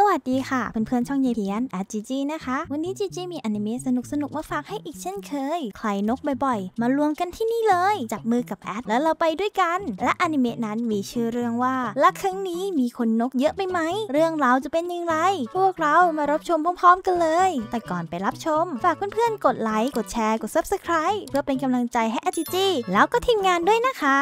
สวัสดีค่ะเพื่อนๆช่องเยเพียนอาจีจีนะคะวันนี้จีจีมีอนิเมะสนุกสนุกมาฝากให้อีกเช่นเคย ใครนกบ่อย ๆ มารวมกันที่นี่เลยจับมือกับแอดแล้วเราไปด้วยกัน และอนิเมะนั้นมีชื่อเรื่องว่าละครั้งนี้มีคนนกเยอะไปไหมเรื่องราวจะเป็นยังไงพวกเรามารับชมพร้อมๆกันเลย แต่ก่อนไปรับชม ฝากเพื่อนๆกดไลค์กดแชร์ กด Subscribe เพื่อเป็นกำลังใจให้อาจีจีแล้วก็ทีมงานด้วยนะคะ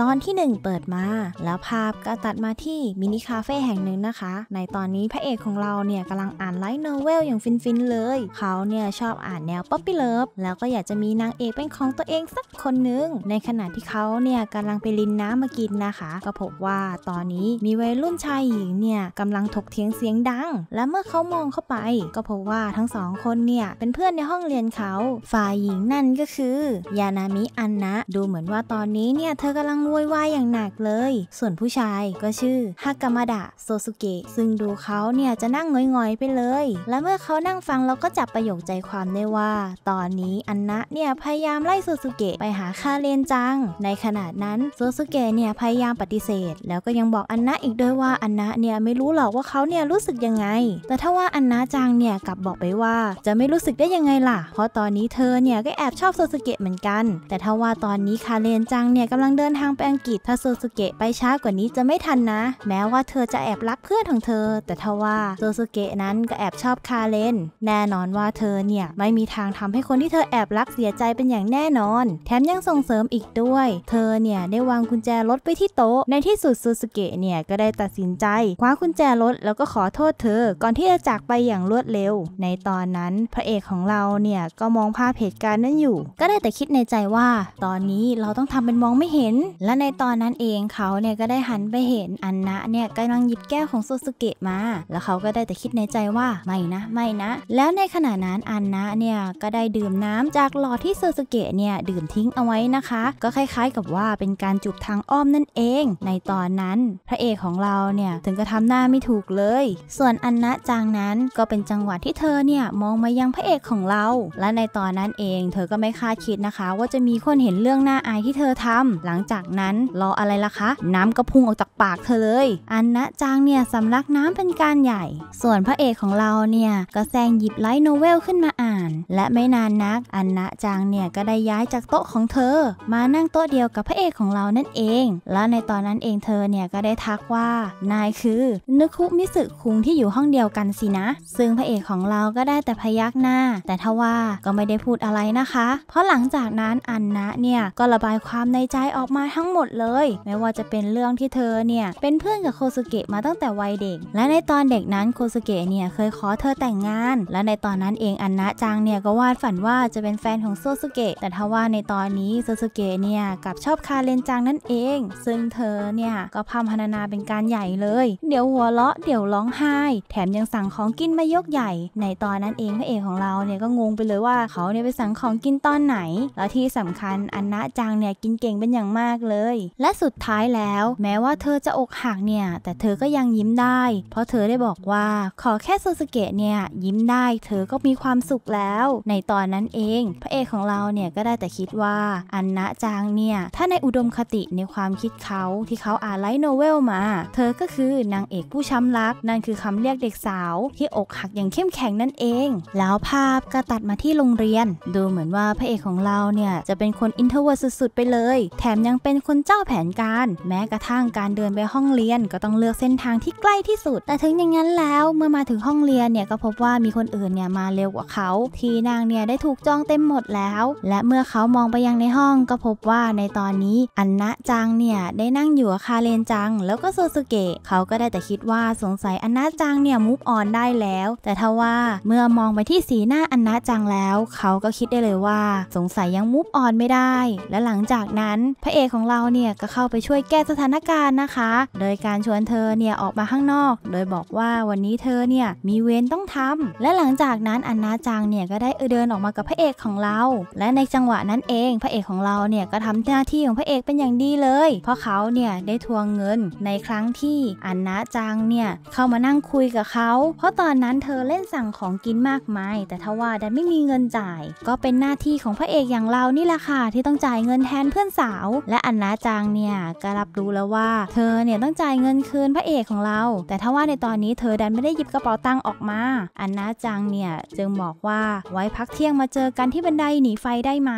ตอนที่ 1 เปิดมาแล้วภาพก็ตัดมาที่มินิคาเฟ่แห่งหนึ่งนะคะ ในตอนนี้พระเอกของเราเนี่ยกำลังอ่านไลท์โนเวลอย่างฟิน ๆ เลย เขาเนี่ยชอบอ่านแนวป๊อปปี้เลิฟแล้วก็อยากจะมีนางเอกเป็นของตัวเองสักคนนึงในขณะที่เขาเนี่ยกำลังไปลินน้ำมากินนะคะ ก็พบว่าตอนนี้มีวัยรุ่นชายหญิงเนี่ยกำลังถกเถียงเสียงดัง และเมื่อเขามองเข้าไป ก็พบว่าทั้งสองคนเนี่ยเป็นเพื่อนในห้องเรียนเขา ฝ่ายหญิงนั่นก็คือ ยานามิอันนะ ดูเหมือนว่าตอนนี้เนี่ยเธอกำลังวุ่นวายอย่างหนักเลย ส่วนผู้ชายก็ชื่อฮากามาดะโซสุเกะซึ่งดูเขาเนี่ยจะนั่งง่อยๆไปเลย และเมื่อเขานั่งฟังเราก็จับประโยคใจความได้ว่า ตอนนี้อันนะเนี่ยพยายามไล่ซูซูเกะไปหาคาเรนจัง ในขณะนั้นซูซูเกะเนี่ยพยายามปฏิเสธ แล้วก็ยังบอกอันนะอีกด้วยว่าอันนะเนี่ยไม่รู้หรอกว่าเขาเนี่ยรู้สึกยังไง แต่ถ้าว่าอันนะจังเนี่ยกลับบอกไปว่าจะไม่รู้สึกได้ยังไงล่ะ เพราะตอนนี้เธอเนี่ยก็แอบชอบซูซูเกะเหมือนกัน แต่ถ้าว่าตอนนี้คาเรนจังเนี่ยกำลังเดินทางไปอังกฤษ ถ้าซูซูเกะไปช้ากว่านี้จะไม่ทันนะ แม้ว่าเธอจะแอบรักเพื่อนของเธออแต่ทว่าโซซูเกะนั้นก็แอบชอบคาเลนแน่นอนว่าเธอเนี่ยไม่มีทางทำให้คนที่เธอแอบรักเสียใจเป็นอย่างแน่นอนแถมยังส่งเสริมอีกด้วย เธอเนี่ยได้วางกุญแจรถไปที่โต๊ะในที่สุดโซซูเกะเนี่ยก็ได้ตัดสินใจคว้ากุญแจรถแล้วก็ขอโทษเธอ ก่อนที่จะจากไปอย่างรวดเร็ว ในตอนนั้นพระเอกของเราเนี่ยก็มองภาพเหตุการณ์นั้นอยู่ ก็ได้แต่คิดในใจว่า ตอนนี้เราต้องทำเป็นมองไม่เห็น และในตอนนั้นเองเขาเนี่ยก็ได้หันไปเห็นอันนะเนี่ยกำลังหยิบแก้วของโซซูเกะมาแล้วเขาก็ได้แต่คิดในใจว่าไม่นะไม่นะ แล้วในขณะนั้นอันนะเนี่ยก็ได้ดื่มน้ำจากหลอดที่เซอร์สเกะเนี่ยดื่มทิ้งเอาไว้นะคะ ก็คล้าย ๆกับว่าเป็นการจูบทางอ้อมนั่นเอง ในตอนนั้นพระเอกของเราเนี่ยถึงกระทำาหน้าไม่ถูกเลย ส่วนอันนะจางนั้นก็เป็นจังหวะที่เธอเนี่ยมองมายังพระเอกของเรา และในตอนนั้นเองเธอก็ไม่คาดคิดนะคะ ว่าจะมีคนเห็นเรื่องหน้าอายที่เธอทำ หลังจากนั้นรออะไรล่ะคะ น้ำก็พุ่งออกจากปากเธอเลยอันนะจางเนี่ยสำลักนน้ำเป็นการใหญ่ ส่วนพระเอกของเราเนี่ยก็แซงหยิบไลท์โนเวลขึ้นมาอ่าน และไม่นานนักอันนะจังเนี่ยก็ได้ย้ายจากโต๊ะของเธอ มานั่งโต๊ะเดียวกับพระเอกของเรานั่นเอง และในตอนนั้นเองเธอเนี่ยก็ได้ทักว่านายคือนึคุมิสึคุงที่อยู่ห้องเดียวกันสินะ ซึ่งพระเอกของเราก็ได้แต่พยักหน้า แต่ทว่าก็ไม่ได้พูดอะไรนะคะ เพราะหลังจากนั้นอันนะเนี่ยก็ระบายความในใจออกมาทั้งหมดเลย ไม่ว่าจะเป็นเรื่องที่เธอเนี่ยเป็นเพื่อนกับโคสุเกะมาตั้งแต่วัยเด็กและในตอนเด็กนั้นโคสุเกะเนี่ยเคยขอเธอแต่งงาน และในตอนนั้นเองอันนะจังเนี่ยก็วาดฝันว่าจะเป็นแฟนของโซสุเกะแต่ทว่าในตอนนี้โซสุเกะเนี่ยกับชอบคาเรนจังนั่นเอง ซึ่งเธอเนี่ยก็พามพนนาเป็นการใหญ่เลย เดี๋ยวหัวเราะเดี๋ยวร้องไห้ แถมยังสั่งของกินมายกใหญ่ ในตอนนั้นเองพระเอกของเราเนี่ยก็งงไปเลยว่าเขาเนี่ยไปสั่งของกินตอนไหน แล้วที่สำคัญอันนะจังเนี่ยกินเก่งเป็นอย่างมากเลย และสุดท้ายแล้วแม้ว่าเธอจะอกหักเนี่ยแต่เธอก็ยังยิ้มได้เพราะเธอได้บอกว่าขอแค่โซสเกะเนี่ยยิ้มได้เธอก็มีความสุขแล้วในตอนนั้นเองพระเอกของเราเนี่ยก็ได้แต่คิดว่าอันนะจางเนี่ยถ้าในอุดมคติในความคิดเขาที่เขาอ่านไลท์โนเวลมา เธอก็คือนางเอกผู้ช้ำรัก นั่นคือคำเรียกเด็กสาวที่อกหักอย่างเข้มแข็งนั่นเอง แล้วภาพก็ตัดมาที่โรงเรียน ดูเหมือนว่าพระเอกของเราเนี่ยจะเป็นคนอินเทอร์เวิร์สสุดๆไปเลย แถมยังเป็นคนเจ้าแผนการ แม้กระทั่งการเดินไปห้องเรียนก็ต้องเลือกเส้นทางที่ใกล้ที่สุดุดแต่ถึงอย่างนั้นแล้ว เมื่อมาถึงห้องเรียนเนี่ยก็พบว่ามีคนอื่นเนี่ยมาเร็วกว่าเขาทีนางเนี่ยได้ถูกจองเต็มหมดแล้ว และเมื่อเขามองไปยังในห้อง ก็พบว่าในตอนนี้อันนะจังเนี่ยได้นั่งอยู่กับคาเรนจัง แล้วก็โซสุเกะเขาก็ได้แต่คิดว่าสงสัยอันนะจังเนี่ยมูฟออนได้แล้ว แต่ทว่าเมื่อมองไปที่สีหน้าอันนะจังแล้ว เขาก็คิดได้เลยว่าสงสัยยังมูฟออนไม่ได้ และหลังจากนั้นพระเอกของเราเนี่ยก็เข้าไปช่วยแก้สถานการณ์นะคะ โดยการชวนเธอเนี่ยออกมาข้างนอกโดยบอกว่าวันนี้เธอเนี่ยมีเวรต้องทำ และหลังจากนั้นอันนาจังเนี่ยก็ได้เดินออกมากับพระเอกของเรา และในจังหวะนั้นเองพระเอกของเราเนี่ยก็ทำหน้าที่ของพระเอกเป็นอย่างดีเลย เพราะเขาเนี่ยได้ทวงเงินในครั้งที่อันนาจังเนี่ยเข้ามานั่งคุยกับเขา เพราะตอนนั้นเธอเล่นสั่งของกินมากมาย แต่ทว่าดันไม่มีเงินจ่าย ก็เป็นหน้าที่ของพระเอกอย่างเรานี่แหละค่ะที่ต้องจ่ายเงินแทนเพื่อนสาว และอันนาจังเนี่ยก็รับรู้แล้วว่า เธอเนี่ยต้องจ่ายเงินคืนพระเอกของเราแต่ทว่าในตอนนี้เธอดันไม่ได้หยิบกระเป๋าตังค์ออกมา อันนาจังเนี่ยจึงบอกว่าไว้พักเที่ยงมาเจอกันที่บันไดหนีไฟได้ไหม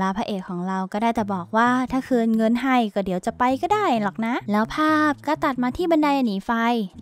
ลาพระเอกของเราก็ได้แต่บอกว่าถ้าคืนเงินให้ก็เดี๋ยวจะไปก็ได้หรอกนะ แล้วภาพก็ตัดมาที่บันไดหนีไฟ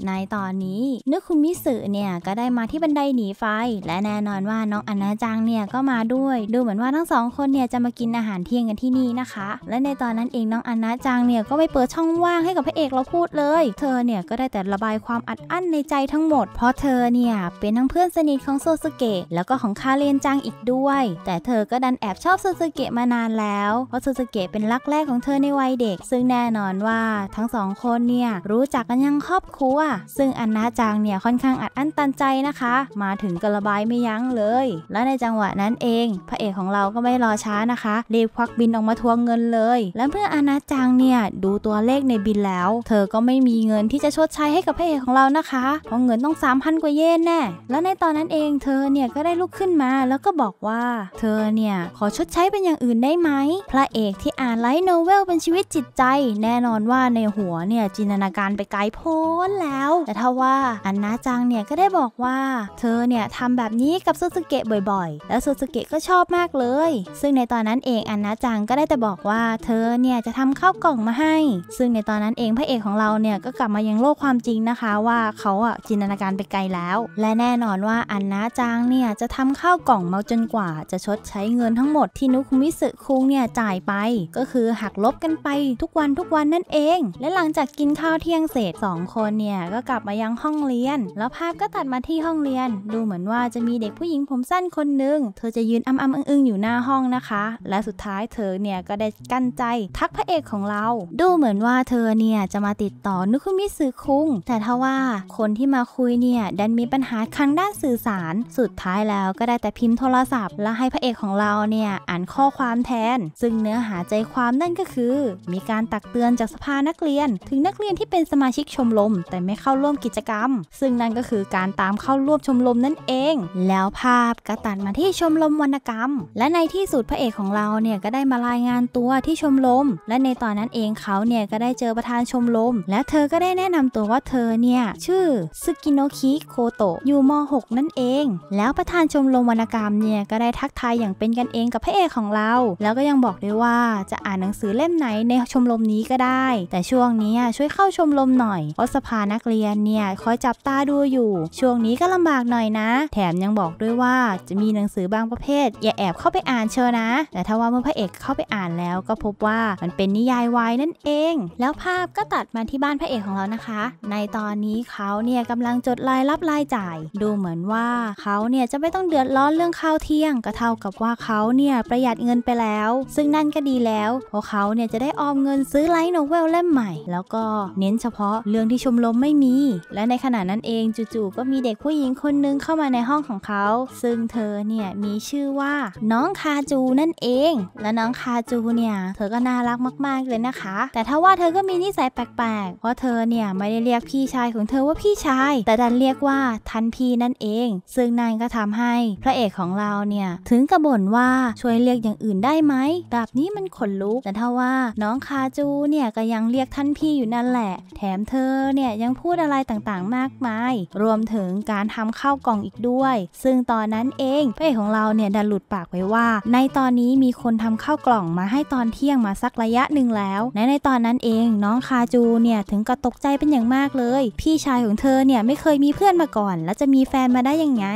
ในตอนนี้นึกคุณมิสึเนี่ยก็ได้มาที่บันไดหนีไฟ และแน่นอนว่าน้องอันนาจังเนี่ยก็มาด้วย ดูเหมือนว่าทั้งสองคนเนี่ยจะมากินอาหารเที่ยงกันที่นี่นะคะ และในตอนนั้นเองน้องอันนาจังเนี่ยก็ไปเปิดช่องว่างให้กับพระเอกเราพูดเลย เธอเนี่ยก็ได้แต่ระบายความความอัดอั้นในใจทั้งหมด เพราะเธอเนี่ยเป็นทั้งเพื่อนสนิทของโซสเกะแล้วก็ของคาเรนจังอีกด้วย แต่เธอก็ดันแอบชอบโซสเกะมานานแล้ว เพราะโซสเกะเป็นรักแรกของเธอในวัยเด็ก ซึ่งแน่นอนว่าทั้งสองคนเนี่ยรู้จักกันยังครอบครัว ซึ่งอันนาจังเนี่ย ค่อนข้างอัดอั้นตันใจนะคะ มาถึงกระบายไม่ยั้งเลย และในจังหวะนั้นเอง พระเอกของเราก็ไม่รอช้านะคะรีบควักบินออกมาทวงเงินเลย และเมื่ออนาจังเนี่ยดูตัวเลขในบินแล้ว เธอก็ไม่มีเงินที่จะชดใช้ให้กับพระเอกของเรานะคะเพราะเงินต้อง 3,000 กว่าเยนแน่ แล้วในตอนนั้นเองเธอเนี่ย ก็ได้ลุกขึ้นมาแล้วก็บอกว่า เธอเนี่ย ขอชดใช้เป็นอย่างอื่นได้ไหม พระเอกที่อ่านไลท์โนเวลเป็นชีวิตจิตใจ แน่นอนว่าในหัวเนี่ย จินตนาการไปไกลโพ้นแล้ว แต่ถ้าว่าอันนาจังเนี่ย ก็ได้บอกว่าเธอเนี่ยทำแบบนี้กับซูซูเกะบ่อยๆ แล้วซูซูเกะก็ชอบมากเลย ซึ่งในตอนนั้นเองอันนาจังก็ได้แต่บอกว่า เธอเนี่ยจะทำข้าวกล่องมาให้ ซึ่งในตอนนั้นเองพระเอกของเราเนี่ยก็กลับมายังโลกความจริงนะคะะว่าเขาอ่ะจินตนาการไปไกลแล้ว และแน่นอนว่าอันนาจางเนี่ยจะทำข้าวกล่องเมาจนกว่า จะชดใช้เงินทั้งหมดที่นุคุมิสึคุงเนี่ยจ่ายไป ก็คือหักลบกันไปทุกวันทุกวันนั่นเอง และหลังจากกินข้าวเที่ยงเสร็จ2คนเนี่ยก็กลับมายังห้องเรียน แล้วภาพก็ตัดมาที่ห้องเรียน ดูเหมือนว่าจะมีเด็กผู้หญิงผมสั้นคนหนึ่งเธอจะยืนอ้ำๆอึ้งอยู่หน้าห้องนะคะ และสุดท้ายเธอเนี่ยก็ได้กั้นใจทักพระเอกของเรา ดูเหมือนว่าเธอเนี่ยจะมาติดต่อนุคุมิสึคุงแต่ทะะว่า คนที่มาคุยเนี่ยดันมีปัญหาทางด้านสื่อสาร สุดท้ายแล้วก็ได้แต่พิมพ์โทรศัพท์และให้พระเอกของเรา เนี่ย อ่านข้อความแทน ซึ่งเนื้อหาใจความนั่นก็คือ มีการตักเตือน จากสภานักเรียน ถึงนักเรียนที่เป็นสมาชิกชมรมแต่ไม่เข้าร่วมกิจกรรม ซึ่งนั่นก็คือการตามเข้าร่วมชมรมนั่นเอง แล้วภาพก็ตัดมาที่ชมรมวรรณกรรม และในที่สุดพระเอกของเราเนี่ยก็ได้มารายงานตัวที่ชมรมและในตอนนั้นเองเขาเนี่ยก็ได้เจอประธานชมรมและเธอก็ได้แนะนำตัวว่าเธอเนี่ยชื่อซึกิโนคิโคโตะอยู่ม .6 นั่นเอง แล้วประธานชมรมวรรณกรรมเนี่ยก็ได้ทักทายอย่างเป็นกันเองกับพระเอกของเรา แล้วก็ยังบอกด้วยว่าจะอ่านหนังสือเล่มไหนในชมรมนี้ก็ได้ แต่ช่วงนี้ช่วยเข้าชมรมหน่อย เพราะสภานักเรียนเนี่ยคอยจับตาดูอยู่ ช่วงนี้ก็ลำบากหน่อยนะ แถมยังบอกด้วยว่าจะมีหนังสือบางประเภท อย่าแอบเข้าไปอ่านเชียวนะ แต่ถ้าว่าเมื่อพระเอกเข้าไปอ่านแล้วก็พบว่ามันเป็นนิยายวายนั่นเอง แล้วภาพก็ตัดมาที่บ้านพระเอกของเรานะคะ ในตอนอนนี้เขาเนี่ยกำลังจดรายรับรายจ่าย ดูเหมือนว่าเขาเนี่ยจะไม่ต้องเดือดร้อนเรื่องข้าวเที่ยงก็เท่ากับว่าเขาเนี่ยประหยัดเงินไปแล้ว ซึ่งนั่นก็ดีแล้ว เพราะเขาเนี่ยจะได้ออมเงินซื้อไลท์โนเวลเล่มใหม่ แล้วก็เน้นเฉพาะเรื่องที่ชมรมไม่มี และในขณะนั้นเองจู่ๆก็มีเด็กผู้หญิงคนนึงเข้ามาในห้องของเขา ซึ่งเธอเนี่ยมีชื่อว่า น้องคาจูนั่นเองและน้องคาจูเนี่ยเธอก็น่ารักมาก ๆเลยนะคะ แต่ถ้าว่าเธอก็มีนิสัยแปลกๆ เพราะเธอเนี่ยไม่ได้เรียกพี่ชายของเธอว่าพี่ชาย แต่ดันเรียกว่าท่านพี่นั่นเอง ซึ่งนั่นก็ทำให้ พระเอกของเราเนี่ยถึงกระบ่นว่าช่วยเรียกอย่างอื่นได้ไหมแบบนี้มันขนลุกแต่ถ้าว่า น้องคาจูเนี่ยก็ยังเรียกท่านพี่อยู่นั่นแหละ แถมเธอเนี่ยยังพูดอะไรต่างๆมากมาย รวมถึงการทำข้าวกล่องอีกด้วย ซึ่งตอนนั้นเองพระเอกของเราเนี่ยดันหลุดปากไว้ว่า ในตอนนี้มีคนทำข้าวกล่องมาให้ตอนเที่ยงมาสักระยะหนึ่งแล้วในในตอนนั้นเอง น้องคาจูเนี่ยถึงกระตกใจเป็นอย่างมากเลยพี่ชายของเธอเนี่ยไม่เคยมีเพื่อนมาก่อน แล้วจะมีแฟนมาได้ยังไง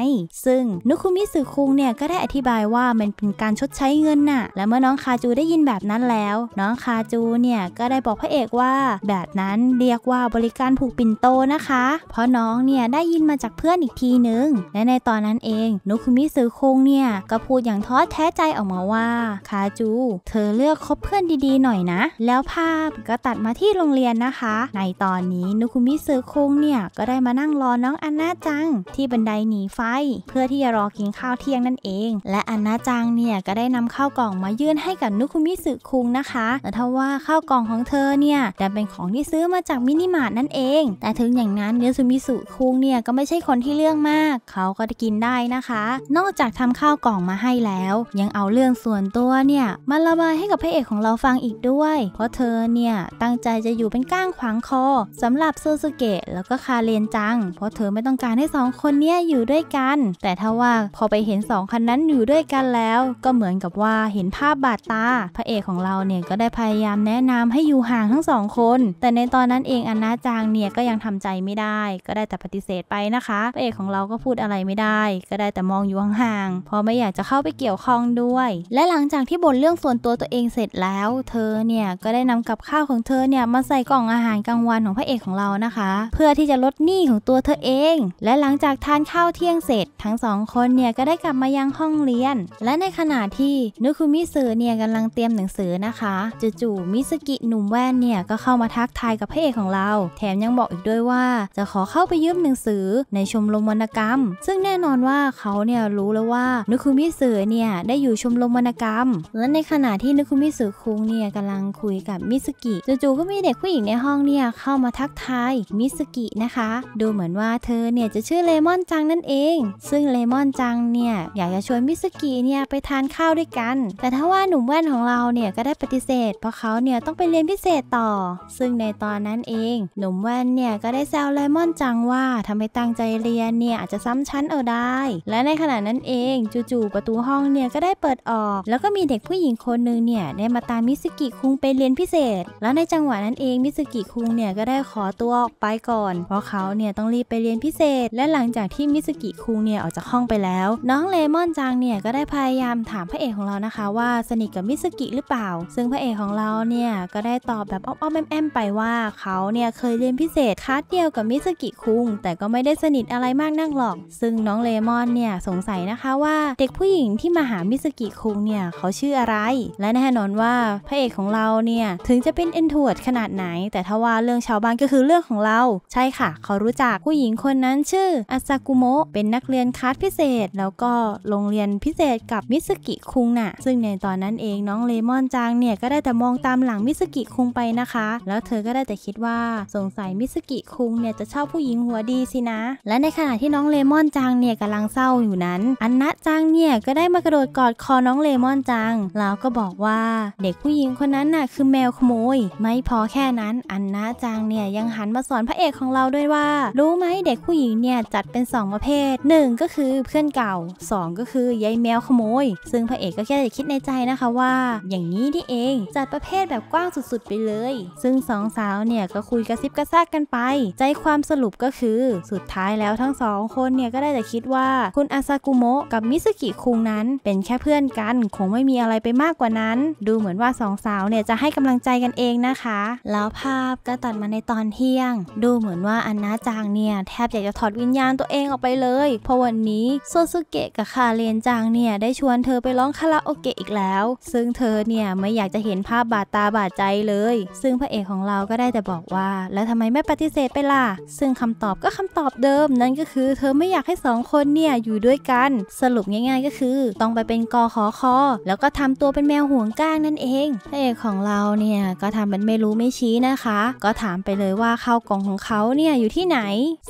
ซึ่งนุคุมิสึคุงเนี่ยก็ได้อธิบายว่ามันเป็นการชดใช้เงินน่ะ และเมื่อน้องคาจูได้ยินแบบนั้นแล้ว น้องคาจูเนี่ยก็ได้บอกพระเอกว่า แบบนั้นเรียกว่าบริการผูกปิ่นโตนะคะ เพราะน้องเนี่ยได้ยินมาจากเพื่อนอีกทีนึง และในตอนนั้นเองนุคุมิสึคุงเนี่ยก็พูดอย่างท้อแท้ใจออกมาว่าคาจู เธอเลือกคบเพื่อนดีๆ หน่อยนะ แล้วภาพก็ตัดมาที่โรงเรียนนะคะ ในตอนนี้นุคุมิสึคุงเนี่ยก็ได้มานั่งรอน้องอันนาจัง ที่บันไดหนีไฟเพื่อที่จะรอกินข้าวเที่ยงนั่นเอง และอันนาจังเนี่ย ก็ได้นำข้าวกล่องมายื่นให้กับนุคุมิสึคุงนะคะ แต่ทว่าข้าวกล่องของเธอเนี่ยดันเป็นของที่ซื้อมาจากมินิมาร์ทนั่นเอง แต่ถึงอย่างนั้นเนื้อซูมิสุคุงเนี่ยก็ไม่ใช่คนที่เรื่องมาก เขาก็จะกินได้นะคะ นอกจากทำข้าวกล่องมาให้แล้ว ยังเอาเรื่องส่วนตัวเนี่ยมาระบายให้กับพระเอกของเราฟังอีกด้วย เพราะเธอเนี่ยตั้งใจจะอยู่เป็นก้างขวางคอ สำหรับซูซูเกะะแล้วก็คาเรนจัง เพราะเธอไม่ต้องการให้สองคนเนี้ยอยู่ด้วยกัน แต่ถ้าว่าพอไปเห็นสองคันนั้นอยู่ด้วยกันแล้ว ก็เหมือนกับว่าเห็นภาพบาดตา พระเอกของเราเนี่ยก็ได้พยายามแนะนำให้อยู่ห่างทั้งสองคน แต่ในตอนนั้นเองอนนาจางเนี่ยก็ยังทำใจไม่ได้ ก็ได้แต่ปฏิเสธไปนะคะพระเอกของเราก็พูดอะไรไม่ได้ ก็ได้แต่มองอยู่ห่างๆเพราะไม่อยากจะเข้าไปเกี่ยวข้องด้วย และหลังจากที่บ่นเรื่องส่วนตัวตัวเองเสร็จแล้ว เธอเนี่ยก็ได้นำกับข้าวของเธอเนี่ยมาใส่กล่องอาหารกลางวันของพระเอกของเรานะคะเพื่อที่จะลดหนี้ของตัวเธอเอง และหลังจากทานข้าวเที่ยงเสร็จ ทั้งสองคนเนี่ยก็ได้กลับมายังห้องเรียน และในขณะที่นุคุมิสึเนี่ยกำลังเตรียมหนังสือนะคะจูู่มิสกิหนุ่มแว่นเนี่ยก็เข้ามาทักทายกับพระเอกของเรา แถมยังบอกอีกด้วยว่าจะขอเข้าไปยืมหนังสือในชมรมวรรณกรรม ซึ่งแน่นอนว่าเขาเนี่ยรู้แล้วว่านุคุมิสึเนี่ยได้อยู่ชมรมวรรณกรรมและในขณะที่นุคุมิสึคุงเนี่ยกำลังคุยกับมิสกิจูู่ก็มีเด็กผู้หญิงในห้องเนี่ยเข้ามาทักทายมิมิสกินะคะ ดูเหมือนว่าเธอเนี่ยจะชื่อเลมอนจังนั่นเอง ซึ่งเลมอนจังเนี่ยอยากจะชวนมิสกิเนี่ยไปทานข้าวด้วยกัน แต่ถ้าว่าหนุ่มแว่นของเราเนี่ยก็ได้ปฏิเสธ เพราะเขาเนี่ยต้องไปเรียนพิเศษต่อ ซึ่งในตอนนั้นเอง หนุ่มแว่นเนี่ยก็ได้แซวเลมอนจังว่าทำให้ตั้งใจเรียนเนี่ยอาจจะซ้ำชั้นเอาได้ และในขณะนั้นเองจู่ๆประตูห้องเนี่ยก็ได้เปิดออก แล้วก็มีเด็กผู้หญิงคนหนึ่งเนี่ยได้มาตามมิสกิคุงไปเรียนพิเศษ แล้วในจังหวะนั้นเองมิสกิคุงเนี่ยก็ได้ขอตัวออกไปายก่อนเพราะเขาเนี่ยต้องรีบไปเรียนพิเศษ และหลังจากที่มิสกิคุงเนี่ยออกจากห้องไปแล้ว น้องเลมอนจังเนี่ยก็ได้พยายามถามพระเอกของเรานะคะว่าสนิทกับมิสกิหรือเปล่า ซึ่งพระเอกของเราเนี่ยก็ได้ตอบแบบอ้อมๆแอมๆไปว่าเขาเนี่ยเคยเรียนพิเศษคัสเดียวกับมิสกิคุง แต่ก็ไม่ได้สนิทอะไรมากนักหรอก ซึ่งน้องเลมอนเนี่ยสงสัยนะคะว่าเด็กผู้หญิงที่มาหามิสกิคุงเนี่ยเขาชื่ออะไร และแน่นอนว่าพระเอกของเราเนี่ยถึงจะเป็นเอ็นทวดขนาดไหน แต่ถ้าว่าเรื่องชาวบ้านก็คือเรื่องของเราใช่ค่ะ เขารู้จักผู้หญิงคนนั้นชื่ออาซากุโมะเป็นนักเรียนคัสพิเศษแล้วก็โรงเรียนพิเศษกับมิสกิคุงน่ะซึ่งในตอนนั้นเองน้องเลมอนจางเนี่ยก็ได้แต่มองตามหลังมิสกิคุงไปนะคะแล้วเธอก็ได้แต่คิดว่าสงสัยมิสกิคุงเนี่ยจะชอบผู้หญิงหัวดีสินะ และในขณะที่น้องเลมอนจางเนี่ยกำลังเศร้าอยู่นั้น อันนะจางเนี่ยก็ได้มากระโดดกอดคอน้องเลมอนจางแล้วก็บอกว่าเด็กผู้หญิงคนนั้นน่ะคือแมวขโมย ไม่พอแค่นั้นอันนะจางเนี่ยยังหันมาสอนพระระเอกของเราด้วยว่ารู้ไหมเด็กผู้หญิงเนี่ยจัดเป็น 2 ประเภท 1 ก็คือเพื่อนเก่า 2 ก็คือยายแมวขโมย ซึ่งพระเอกก็แค่จะคิดในใจนะคะว่า อย่างนี้นี่เอง จัดประเภทแบบกว้างสุดๆไปเลย ซึ่งสองสาวเนี่ยก็คุยกระซิบกระซากกันไป ใจความสรุปก็คือสุดท้ายแล้วทั้งสองคนเนี่ยก็ได้แต่คิดว่า คุณอาซากุโมะกับมิสกิคุงนั้นเป็นแค่เพื่อนกันคงไม่มีอะไรไปมากกว่านั้น ดูเหมือนว่าสองสาวเนี่ยจะให้กำลังใจกันเองนะคะแล้วภาพก็ตัดมาในตอนเที่ยงดดูเหมือนว่าอันนาจางเนี่ยแทบอยากจะถอดวิญญาณตัวเองออกไปเลย เพราะวันนี้ โซซุเกะกับคาเรียนจางเนี่ยได้ชวนเธอไปร้องคาราโอเกะอีกแล้ว ซึ่งเธอเนี่ยไม่อยากจะเห็นภาพบาดตาบาดใจเลย ซึ่งพระเอกของเราก็ได้แต่บอกว่า แล้วทำไมไม่ปฏิเสธไปล่ะ ซึ่งคำตอบก็คำตอบเดิมนั่นก็คือเธอไม่อยากให้2คนเนี่ยอยู่ด้วยกันสรุปง่ายๆก็คือ ต้องไปเป็นกอขอคอแล้วก็ทำตัวเป็นแมวห่วงก้างนั่นเองพระเอกของเราเนี่ยก็ทำเป็นไม่รู้ไม่ชี้นะคะ ก็ถามไปเลยว่าเข้ากองหของเขาเนี่ยอยู่ที่ไหน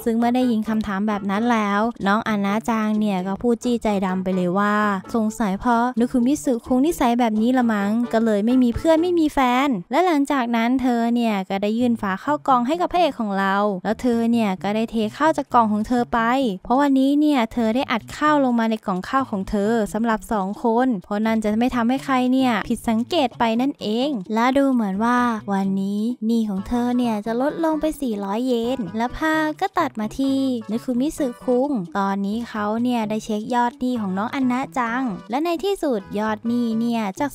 ซึ่งเมื่อได้ยินคำถามแบบนั้นแล้ว น้องอานาจางเนี่ยก็พูดจี้ใจดำไปเลยว่า สงสัยเพราะนุคุมิสุคงนิสัยแบบนี้ละมั้งก็เลยไม่มีเพื่อนไม่มีแฟนและหลังจากนั้นเธอเนี่ยก็ได้ยื่นฝาเข้ากองให้กับพระเอกของเรา แล้วเธอเนี่ยก็ได้เทข้าวจากกล่องของเธอไป เพราะวันนี้เนี่ยเธอได้อัดข้าวลงมาในกล่องข้าวของเธอสำหรับ2คนเพราะนั่นจะไม่ทำให้ใครเนี่ยผิดสังเกตไปนั่นเอง และดูเหมือนว่าวันนี้หนี้ของเธอเนี่ยจะลดลงไป400 100เยนแล้ผ้าก็ตัดมาที่นึคุมิสึคุง ตอนนี้เขาเนี่ยได้เช็คยอดหนี้ของน้องอันนะจัง และในที่สุดยอดหนี้เนี่ย จาก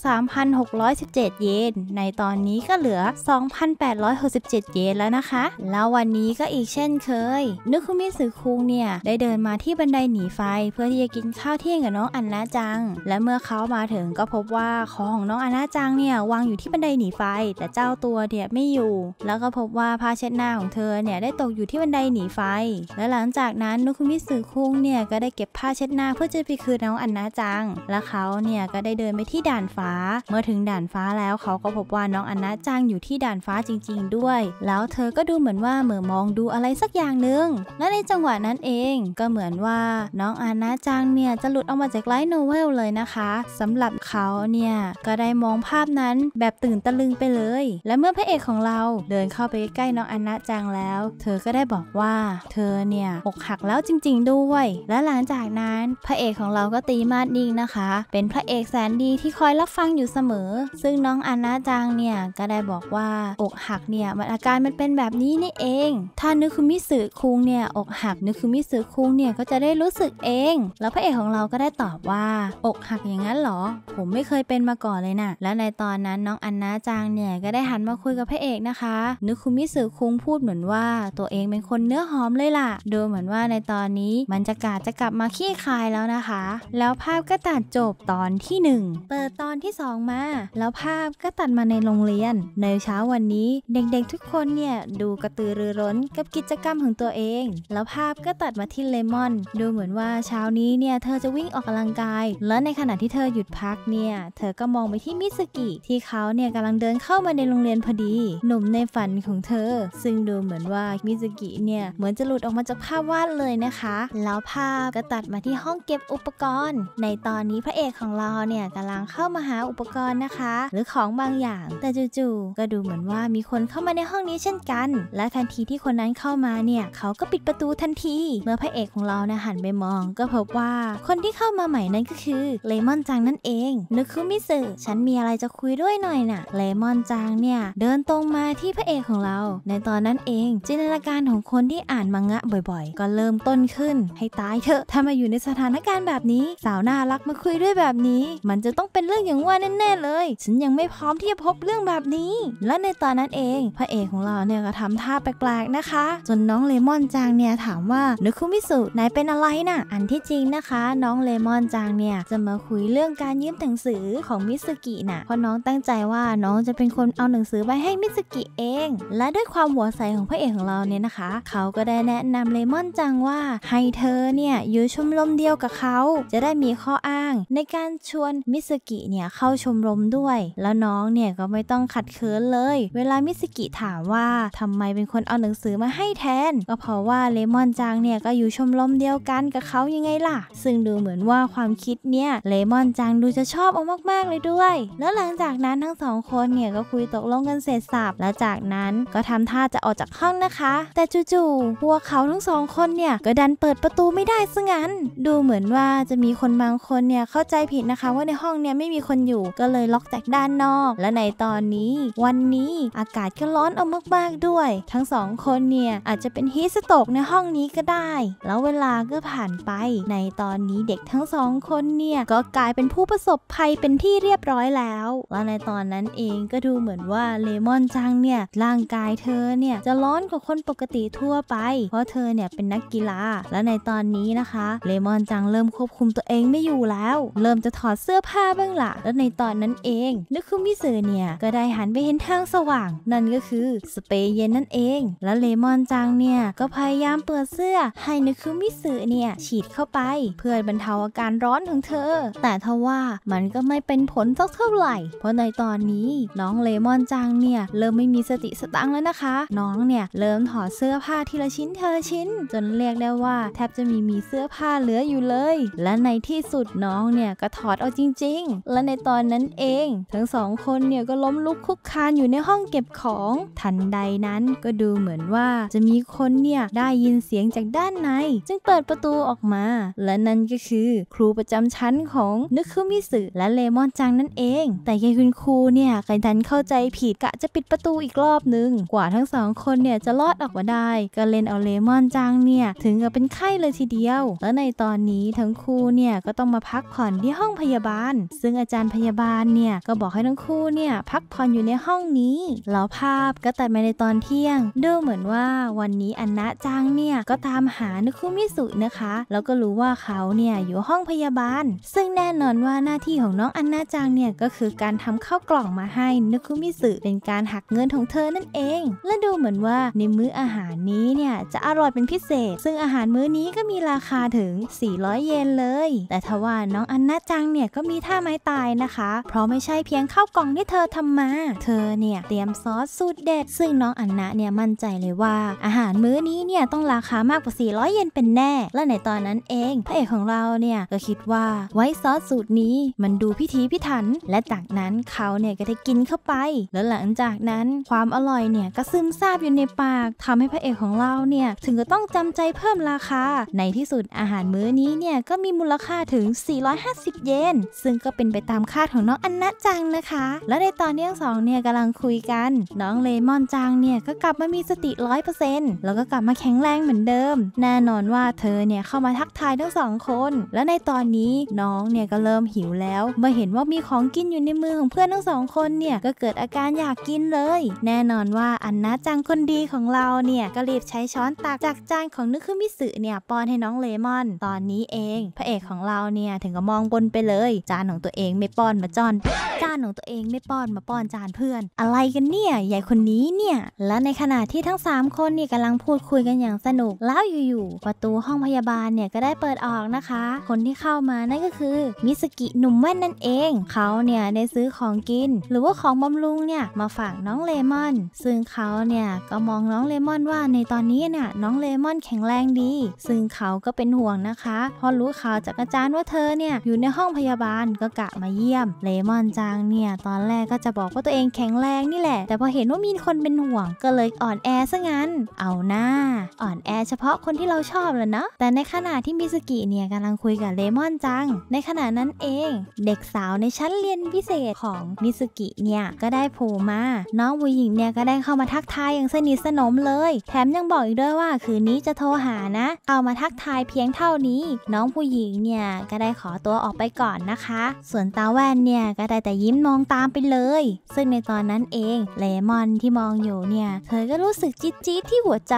3,617 เยน ในตอนนี้ก็เหลือ 2,867 เยนแล้วนะคะ แล้ววันนี้ก็อีกเช่นเคยนึคุมิสึคุงเนี่ยได้เดินมาที่บันไดหนีไฟ เพื่อที่จะกินข้าวเที่ยงกับน้องอันนะจัง และเมื่อเขามาถึงก็พบว่าของของน้องอันนะจังเนี่ยวางอยู่ที่บันไดหนีไฟ แต่เจ้าตัวเนี่ยไม่อยู่ แล้วก็พบว่าผ้าเช็ดหน้าของเธออเนี่ยได้ตกอยู่ที่บันไดหนีไฟ และหลังจากนั้นนุคุมิสึคุงเนี่ย ก็ได้เก็บผ้าเช็ดหน้าเพื่อจะไปคืนน้องอันนาจัง และเขาเนี่ยก็ได้เดินไปที่ด่านฟ้า เมื่อถึงด่านฟ้าแล้วเขาก็พบว่าน้องอันนาจังอยู่ที่ด่านฟ้าจริงๆด้วย แล้วเธอก็ดูเหมือนว่าเหมือมองดูอะไรสักอย่างหนึ่ง และในจังหวะนั้นเองก็เหมือนว่าน้องอันนาจังเนี่ยจะหลุดออกมาจากไลท์โนเวลเลยนะคะสำหรับเขาเนี่ยก็ได้มองภาพนั้นแบบตื่นตะลึงไปเลย และเมื่อพระเอกของเราเดินเข้าไปใกล้น้องอันนาจังแล้วเธอก็ได้บอกว่าเธอเนี่ย อกหักแล้วจริงๆด้วย และหลังจากนั้น พระเอกของเราก็ตีมาดนิ่งนะคะ เป็นพระเอกแสนดีที่คอยรับฟังอยู่เสมอ ซึ่งน้องอานาจังเนี่ยก็ได้บอกว่าอกหักเนี่ยมันอาการมันเป็นแบบนี้นี่เอง ถ้านึกคุมิสึคุงเนี่ย อกหักนึกคุมิสึคุงเนี่ย ก็จะได้รู้สึกเอง แล้วพระเอกของเราก็ได้ตอบว่า อกหักอย่างนั้นหรอผมไม่เคยเป็นมาก่อนเลยนะ่ะและในตอนนั้นน้องอนาจังเนี่ยก็ได้หันมาคุยกับพระเอกนะคะนึกคุมิสึคุงพูดเหมือนนว่าตัวเองเป็นคนเนื้อหอมเลยล่ะ ดูเหมือนว่าในตอนนี้มันจะกาดจะกลับมาขี้คายแล้วนะคะ แล้วภาพก็ตัดจบตอนที่ 1 เปิดตอนที่2มา แล้วภาพก็ตัดมาในโรงเรียน ในเช้าวันนี้เด็กๆทุกคนเนี่ยดูกระตือรือร้นกับกิจกรรมของตัวเอง แล้วภาพก็ตัดมาที่เลมอน ดูเหมือนว่าเช้านี้เนี่ยเธอจะวิ่งออกกำลังกาย และในขณะที่เธอหยุดพักเนี่ยเธอก็มองไปที่มิสกิ ที่เขาเนี่ยกำลังเดินเข้ามาในโรงเรียนพอดี หนุ่มในฝันของเธอซึ่งดูเหมือนว่ามิซุกิเนี่ยเหมือนจะหลุดออกมาจากภาพวาดเลยนะคะแล้วภาพก็ตัดมาที่ห้องเก็บอุปกรณ์ ในตอนนี้พระเอกของเราเนี่ยกำลังเข้ามาหาอุปกรณ์นะคะ หรือของบางอย่างแต่จู่ๆก็ดูเหมือนว่ามีคนเข้ามาในห้องนี้เช่นกัน และทันทีที่คนนั้นเข้ามาเนี่ยเขาก็ปิดประตูทันที เมื่อพระเอกของเรานยหันไปมองก็พบว่าคนที่เข้ามาใหม่นั้นก็คือเลมอนจังนั่นเองนึกคุมิสึฉันมีอะไรจะคุยด้วยหน่อยนะ่ะ เลมอนจังเนี่ยเดินตรงมาที่พระเอกของเรา ในตอนนั้นเองจินตนาการของคนที่อ่านมังงะบ่อยๆ ก็เริ่มต้นขึ้น ให้ตายเถอะถ้ามาอยู่ในสถานการณ์แบบนี้ สาวน่ารักมาคุยด้วยแบบนี้ มันจะต้องเป็นเรื่องอย่างว่าแน่ๆเลย ฉันยังไม่พร้อมที่จะพบเรื่องแบบนี้ และในตอนนั้นเอง พระเอกของเราเนี่ยก็ทำท่าแปลกๆนะคะ จนน้องเลมอนจางเนี่ยถามว่านุคุมิสุนายเป็นอะไรนะ่ะอันที่จริงนะคะ น้องเลมอนจางเนี่ยจะมาคุยเรื่องการยืมหนังสือของมิสกิน่ะเพราะน้องตั้งใจว่าน้องจะเป็นคนเอาหนังสือไปให้มิสกิเอง และด้วยความหัวใสของพระเอกของเราเนี่ยนะคะเขาก็ได้แนะนำเลมอนจังว่าให้เธอเนี่ยอยู่ชมรมเดียวกับเขาจะได้มีข้ออ้าง ในการชวนมิสกิเนี่ยเข้าชมรมด้วย แล้วน้องเนี่ยก็ไม่ต้องขัดเคินเลย เวลามิสกิถามว่าทำไมเป็นคนเอาหนังสือมาให้แทน ก็เพราะว่าเลมอนจังเนี่ยก็อยู่ชมรมเดียวกันกับเขายังไงล่ะ ซึ่งดูเหมือนว่าความคิดเนี่ยเลมอนจังดูจะชอบเอามากๆเลยด้วย แล้วหลังจากนั้นทั้งสองคนเนี่ยก็คุยตกลงกันเสร็จสับแล้วจากนั้นก็ทำท่าจะออกจากข้องนะคะ แต่จู่ๆพวกเขาทั้งสองคนเนี่ยก็ดันเปิดประตูไม่ได้ซะงั้น ดูเหมือนว่าจะมีคนบางคนเนี่ยเข้าใจผิดนะคะว่าในห้องเนี่ยไม่มีคนอยู่ ก็เลยล็อกจากด้านนอก และในตอนนี้ วันนี้ อากาศก็ร้อนออกมากๆด้วย ทั้งสองคนเนี่ยอาจจะเป็นฮีสโตกในห้องนี้ก็ได้ แล้วเวลาก็ผ่านไป ในตอนนี้เด็กทั้งสองคนเนี่ย ก็กลายเป็นผู้ประสบภัยเป็นที่เรียบร้อยแล้ว และในตอนนั้นเองก็ดูเหมือนว่าเลมอนจังเนี่ย ร่างกายเธอเนี่ยจะร้อนร้อนกว่าคนปกติทั่วไป เพราะเธอเนี่ยเป็นนักกีฬาและในตอนนี้นะคะเลมอนจังเริ่มควบคุมตัวเองไม่อยู่แล้ว เริ่มจะถอดเสื้อผ้าบ้างละและในตอนนั้นเอง นึกคุมิส์เนี่ยก็ได้หันไปเห็นทางสว่าง นั่นก็คือสเปย์เย็นนั่นเอง และเลมอนจังเนี่ยก็พยายามเปิดเสื้อ ให้นึกคุมิส์เนี่ยฉีดเข้าไป เพื่อบรรเทาอาการร้อนของเธอ แต่ทว่ามันก็ไม่เป็นผลสักเท่าไหร่ เพราะในตอนนี้น้องเลมอนจังเนี่ยเริ่มไม่มีสติสตังแล้วนะคะน้องเนี่ยเี่ยเริ่มถอดเสื้อผ้าทีละชิ้นเธอชิ้น จนเรียกได้ว่า แทบจะมีมีเสื้อผ้าเหลืออยู่เลย และในที่สุดน้องเนี่ยก็ถอดเอาจริง ๆ และในตอนนั้นเอง ทั้งสองคนเนี่ยก็ล้มลุกคุกคานอยู่ในห้องเก็บของทันใดนั้นก็ดูเหมือนว่าจะมีคนเนี่ยได้ยินเสียงจากด้านใน จึงเปิดประตูออกมา และนั่นก็คือ ครูประจำชั้นของนึกคือมิสึและเลมอนจังนั่นเอง แต่ยายคุณครูเนี่ยกันดันเข้าใจผิดกะจะปิดประตูอีกรอบนึงกว่าทั้งสองคนเนี่ยเนี่ยจะรอดออกมาได้ก็เล่นเอาเลมอนจังเนี่ยถึงกับเป็นไข้เลยทีเดียว แล้วในตอนนี้ทั้งคู่เนี่ยก็ต้องมาพักผ่อนที่ห้องพยาบาล ซึ่งอาจารย์พยาบาลเนี่ยก็บอกให้ทั้งคู่เนี่ยพักผ่อนอยู่ในห้องนี้ แล้วภาพก็ตัดมาในตอนเที่ยงดูเหมือนว่าวันนี้อันนะจังเนี่ยก็ตามหานุคุมิสุนะคะ แล้วก็รู้ว่าเขาเนี่ยอยู่ห้องพยาบาล ซึ่งแน่นอนว่าหน้าที่ของน้องอันนาจังเนี่ยก็คือการทำข้าวกล่องมาให้นุคุมิสุเป็นการหักเงินของเธอนั่นเอง และดูเหมือนว่า่าในมื้ออาหารนี้เนี่ยจะอร่อยเป็นพิเศษ ซึ่งอาหารมื้อนี้ก็มีราคาถึง 400 เยนเลย แต่ทว่าน้องอันนาจังเนี่ยก็มีท่าไม้ตายนะคะ เพราะไม่ใช่เพียงข้าวกล่องที่เธอทำมาเธอเนี่ยเตรียมซอสสูตรเด็ดซึ่งน้องอันนาเนี่ยมั่นใจเลยว่า อาหารมื้อนี้เนี่ยต้องราคามากกว่า 400 เยนเป็นแน่และในตอนนั้นเองพระเอกของเราเนี่ยก็คิดว่าไว้ซอสสูตรนี้มันดูพิถีพิถัน และจากนั้นเขาเนี่ยก็ได้กินเข้าไปแล้วหลังจากนั้นความอร่อยเนี่ยก็ซึมซาบอยู่ในปากทำให้พระเอกของเราเนี่ยถึงก็ต้องจำใจเพิ่มราคา ในที่สุดอาหารมื้อนี้เนี่ยก็มีมูลค่าถึง 450 เยน ซึ่งก็เป็นไปตามคาดของน้องอันนะจังนะคะ และในตอนเที่ท้งสองเนี่ยกำลังคุยกัน น้องเลมอนจังเนี่ยก็กลับมามีสติร้อยเปอร์เซ็นต์แล้วก็กลับมาแข็งแรงเหมือนเดิม แน่นอนว่าเธอเนี่ยเข้ามาทักทายทั้งสองคน และในตอนนี้น้องเนี่ยก็เริ่มหิวแล้ว เมื่อเห็นว่ามีของกินอยู่ในมือของเพื่อนทั้งสองคนเนี่ยก็เกิดอาการอยากกินเลย แน่นอนว่าอันนะจังคนดีของเราเนี่ยก็รีบใช้ช้อนตักจากจานของนึกคือมิสึเนี่ยป้อนให้น้องเลมอนตอนนี้เอง พระเอกของเราเนี่ยถึงกับมองบนไปเลย จานของตัวเองไม่ป้อนมาจอนจานของตัวเองไม่ป้อนมาป้อนจานเพื่อน อะไรกันเนี่ยใหญ่คนนี้เนี่ยและในขณะที่ทั้ง 3 คนเนี่ยกำลังพูดคุยกันอย่างสนุกแล้วอยู่ๆประตูห้องพยาบาลเนี่ยก็ได้เปิดออกนะคะ คนที่เข้ามานั่นก็คือมิสกิหนุ่มแว่นนั่นเองเขาเนี่ยได้ซื้อของกิน หรือว่าของบำรุงเนี่ยมาฝากน้องเลมอน ซึ่งเขาเนี่ยก็มองน้องเลมอนว่าในตอนนี้น่ะน้องเลมอนแข็งแรงดี ซึ่งเขาก็เป็นห่วงนะคะพอรู้ข่าวจากอาจารย์ว่าเธอเนี่ยอยู่ในห้องพยาบาลก็กะมาเยี่ยม เลมอนจางเนี่ยตอนแรกก็จะบอกว่าตัวเองแข็งแรงนี่แหละ แต่พอเห็นว่ามีคนเป็นห่วงก็เลยอ่อนแอซะงั้นเอาหน้าอ่อนแอเฉพาะคนที่เราชอบแหละนะ แต่ในขณะที่มิสกิเนี่ยกำลังคุยกับเลมอนจัง ในขณะนั้นเองเด็กสาวในชั้นเรียนพิเศษของมิสกิเนี่ยก็ได้โผล่มาน้องผู้หญิงเนี่ยก็ได้เข้ามาทักทายอย่างสนิทนิทสนมเลยแถมยังบอกอีกด้วยว่า คืนนี้จะโทรหานะ เอามาทักทายเพียงเท่านี้ น้องผู้หญิงเนี่ยก็ได้ขอตัวออกไปก่อนนะคะ ส่วนตาแว่นเนี่ยก็ได้แต่ยิ้มมองตามไปเลย ซึ่งในตอนนั้นเองเลมอนที่มองอยู่เนี่ยเธอก็รู้สึกจี๊ดจี๊ดที่หัวใจ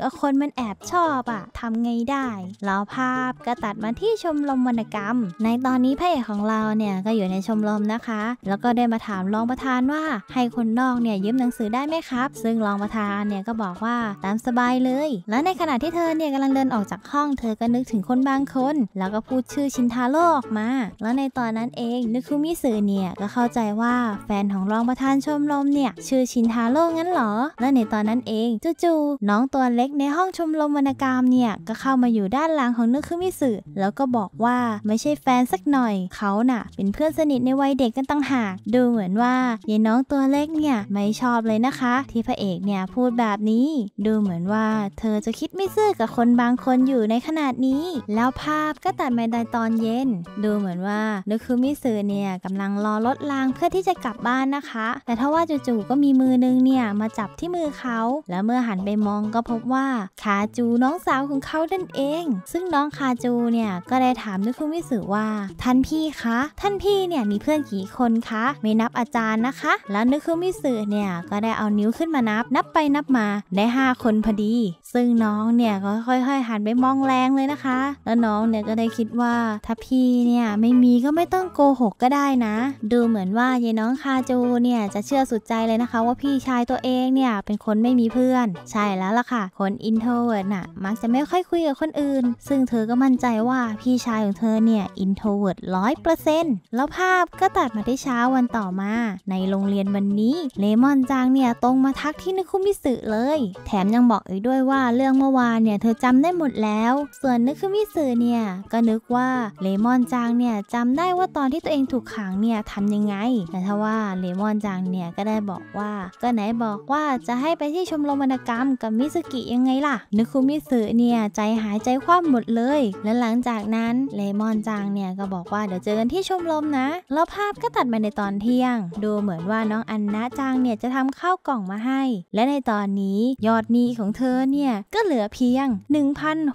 ก็คนมันแอบชอบอะทำไงได้แล้วภาพก็ตัดมาที่ชมรมวรรณกรรม ในตอนนี้พระเอกของเราเนี่ยก็อยู่ในชมรมนะคะ แล้วก็ได้มาถามรองประธานว่าให้คนนอกเนี่ยยืมหนังสือได้ไหมครับ ซึ่งรองประธานานเนี่ยก็บอกว่าตามสบายเลย และในขณะที่เธอเนี่ยกำลังเดินออกจากห้องเธอก็นึกถึงคนบางคน แล้วก็พูดชื่อชินทาโร่ออกมา แล้วในตอนนั้นเอง นึกคุมิสึเนี่ยก็เข้าใจว่าแฟนของรองประธานชมรมเนี่ยชื่อชินทาโร่งั้นหรอ และในตอนนั้นเองจู่ๆน้องตัวเล็กในห้องชมรมวรรณกรรมเนี่ยก็เข้ามาอยู่ด้านหลังของนึกคุมิสึแล้วก็บอกว่าไม่ใช่แฟนสักหน่อย เขาน่ะเป็นเพื่อนสนิทในวัยเด็กกันตั้งหากดูเหมือนว่ายายน้องตัวเล็กเนี่ยไม่ชอบเลยนะคะที่พระเอกเนี่ยพูดพูดแบบนี้ ดูเหมือนว่าเธอจะคิดไม่ซื่อกับคนบางคนอยู่ในขนาดนี้ แล้วภาพก็ตัดมาในตอนเย็น ดูเหมือนว่านุคุมิสึเนี่ยกำลังรอรถรางเพื่อที่จะกลับบ้านนะคะ แต่ถ้าว่าจู่ๆก็มีมือนึงเนี่ยมาจับที่มือเขา แล้วเมื่อหันไปมองก็พบว่า คาจูน้องสาวของเขาดันเอง ซึ่งน้องคาจูเนี่ยก็ได้ถามนุคุมิสึว่าท่านพี่คะ ท่านพี่เนี่ยมีเพื่อนกี่คนคะ ไม่นับอาจารย์นะคะ แล้วนุคุมิสึเนี่ยก็ได้เอานิ้วขึ้นมานับนับไปนับมาได้5 คนพอดี ซึ่งน้องเนี่ยก็ค่อย ๆหันไปมองแรงเลยนะคะ แล้วน้องเนี่ยก็ได้คิดว่า ถ้าพี่เนี่ยไม่มีก็ไม่ต้องโกหกก็ได้นะ ดูเหมือนว่ายายน้องคาจูเนี่ยจะเชื่อสุดใจเลยนะคะว่าพี่ชายตัวเองเนี่ยเป็นคนไม่มีเพื่อนใช่แล้วล่ะค่ะคนอินโทรเวิร์ดน่ะมักจะไม่ค่อยคุยกับคนอื่น ซึ่งเธอก็มั่นใจว่าพี่ชายของเธอเนี่ยอินโทรเวิร์ดร้อยเปอร์เซ็นต์แล้วภาพก็ตัดมาที่เช้าวันต่อมา ในโรงเรียนวันนี้เลมอนจางเนี่ยตรงมาทักที่นึคุมิมสึเลยแถมยังบอกอีกด้วยว่าเรื่องเมื่อวานเนี่ยเธอจำได้หมดแล้ว ส่วนนึกขึ้นมิสึเนี่ยก็นึกว่าเลมอนจางเนี่ยจำได้ว่าตอนที่ตัวเองถูกขังเนี่ยทำยังไง แต่ถ้าว่าเลมอนจางเนี่ยก็ได้บอกว่า ก็ไหนบอกว่าจะให้ไปที่ชมรมวรรณกรรมกับมิสกิยังไงล่ะนึกคุมิสึเนี่ยใจหายใจคว่ำหมดเลย และหลังจากนั้นเลมอนจางเนี่ยก็บอกว่าเดี๋ยวเจอกันที่ชมรมนะแล้วภาพก็ตัดมาในตอนเที่ยง ดูเหมือนว่าน้องอันนะจางเนี่ยจะทำข้าวกล่องมาให้ และในตอนนี้ยอดหนี้ของเธอเนี่ยก็เหลือเพียง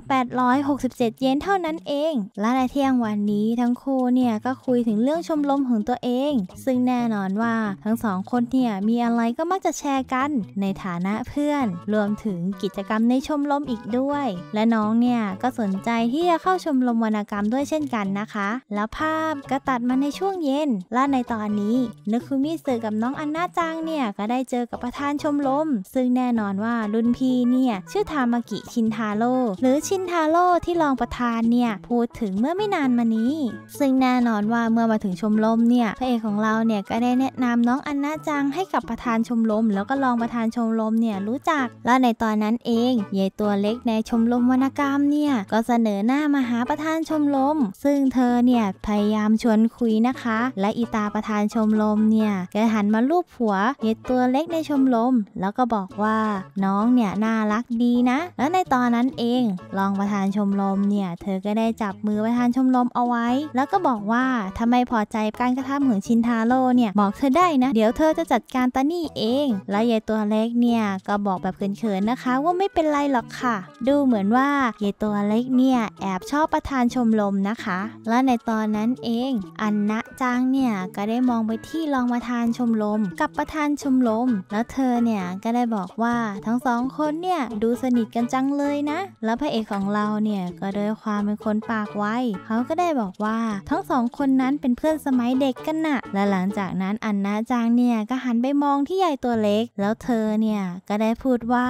1,867 เยนเท่านั้นเอง และในเที่ยงวันนี้ทั้งคู่เนี่ยก็คุยถึงเรื่องชมรมของตัวเอง ซึ่งแน่นอนว่าทั้งสองคนเนี่ยมีอะไรก็มักจะแชร์กันในฐานะเพื่อน รวมถึงกิจกรรมในชมรมอีกด้วย และน้องเนี่ยก็สนใจที่จะเข้าชมรมวรรณกรรมด้วยเช่นกันนะคะ แล้วภาพก็ตัดมาในช่วงเย็น และในตอนนี้นึกคุมิส์กับน้องอันนาจังเนี่ยก็ได้เจอกับประธานชมรมซซึ่งแน่นอนว่ารุ่นพี่เนี่ยชื่อทามากิชินทาโร่หรือชินทาโร่ที่รองประธานเนี่ยพูดถึงเมื่อไม่นานมานี้ ซึ่งแน่นอนว่าเมื่อมาถึงชมรมเนี่ยพระเอกของเราเนี่ยก็ได้แนะนำน้องอันนาจังให้กับประธานชมรมแล้วก็รองประธานชมรมเนี่ยรู้จักแล้วในตอนนั้นเองยายตัวเล็กในชมรมวรรณกรรมเนี่ยก็เสนอหน้ามาหาประธานชมรมซึ่งเธอเนี่ยพยายามชวนคุยนะคะ และอีตาประธานชมรมเนี่ยกกหันมาลูบหัวยายตัวเล็กในชมรมแล้วก็บอกอกว่าน้องเนี่ยน่ารักดีนะ แล้วในตอนนั้นเองรองประธานชมรมเนี่ยเธอก็ได้จับมือประธานชมรมเอาไว้ แล้วก็บอกว่าทำไมพอใจการกระทำของชินทาโร่เนี่ยบอกเธอได้นะเดี๋ยวเธอจะจัดการตานี่เอง แล้วยายตัวเล็กเนี่ยก็บอกแบบเขินๆนะคะ ว่าไม่เป็นไรหรอกค่ะ ดูเหมือนว่ายายตัวเล็กเนี่ยแอบชอบประธานชมรมนะคะ และในตอนนั้นเองอันนะจังเนี่ยก็ได้มองไปที่รองประธานชมรมกับประธานชมรมแล้วเธอเนี่ยก็ได้บอกบอกว่าทั้งสองคนเนี่ยดูสนิทกันจังเลยนะ แล้วพระเอกของเราเนี่ยก็โดยความเป็นคนปากไวเขาก็ได้บอกว่าทั้งสองคนนั้นเป็นเพื่อนสมัยเด็กกันนะ่ะ และหลังจากนั้นอันนาจางเนี่ยก็หันไปมองที่ใหญ่ตัวเล็ก แล้วเธอเนี่ยก็ได้พูดว่า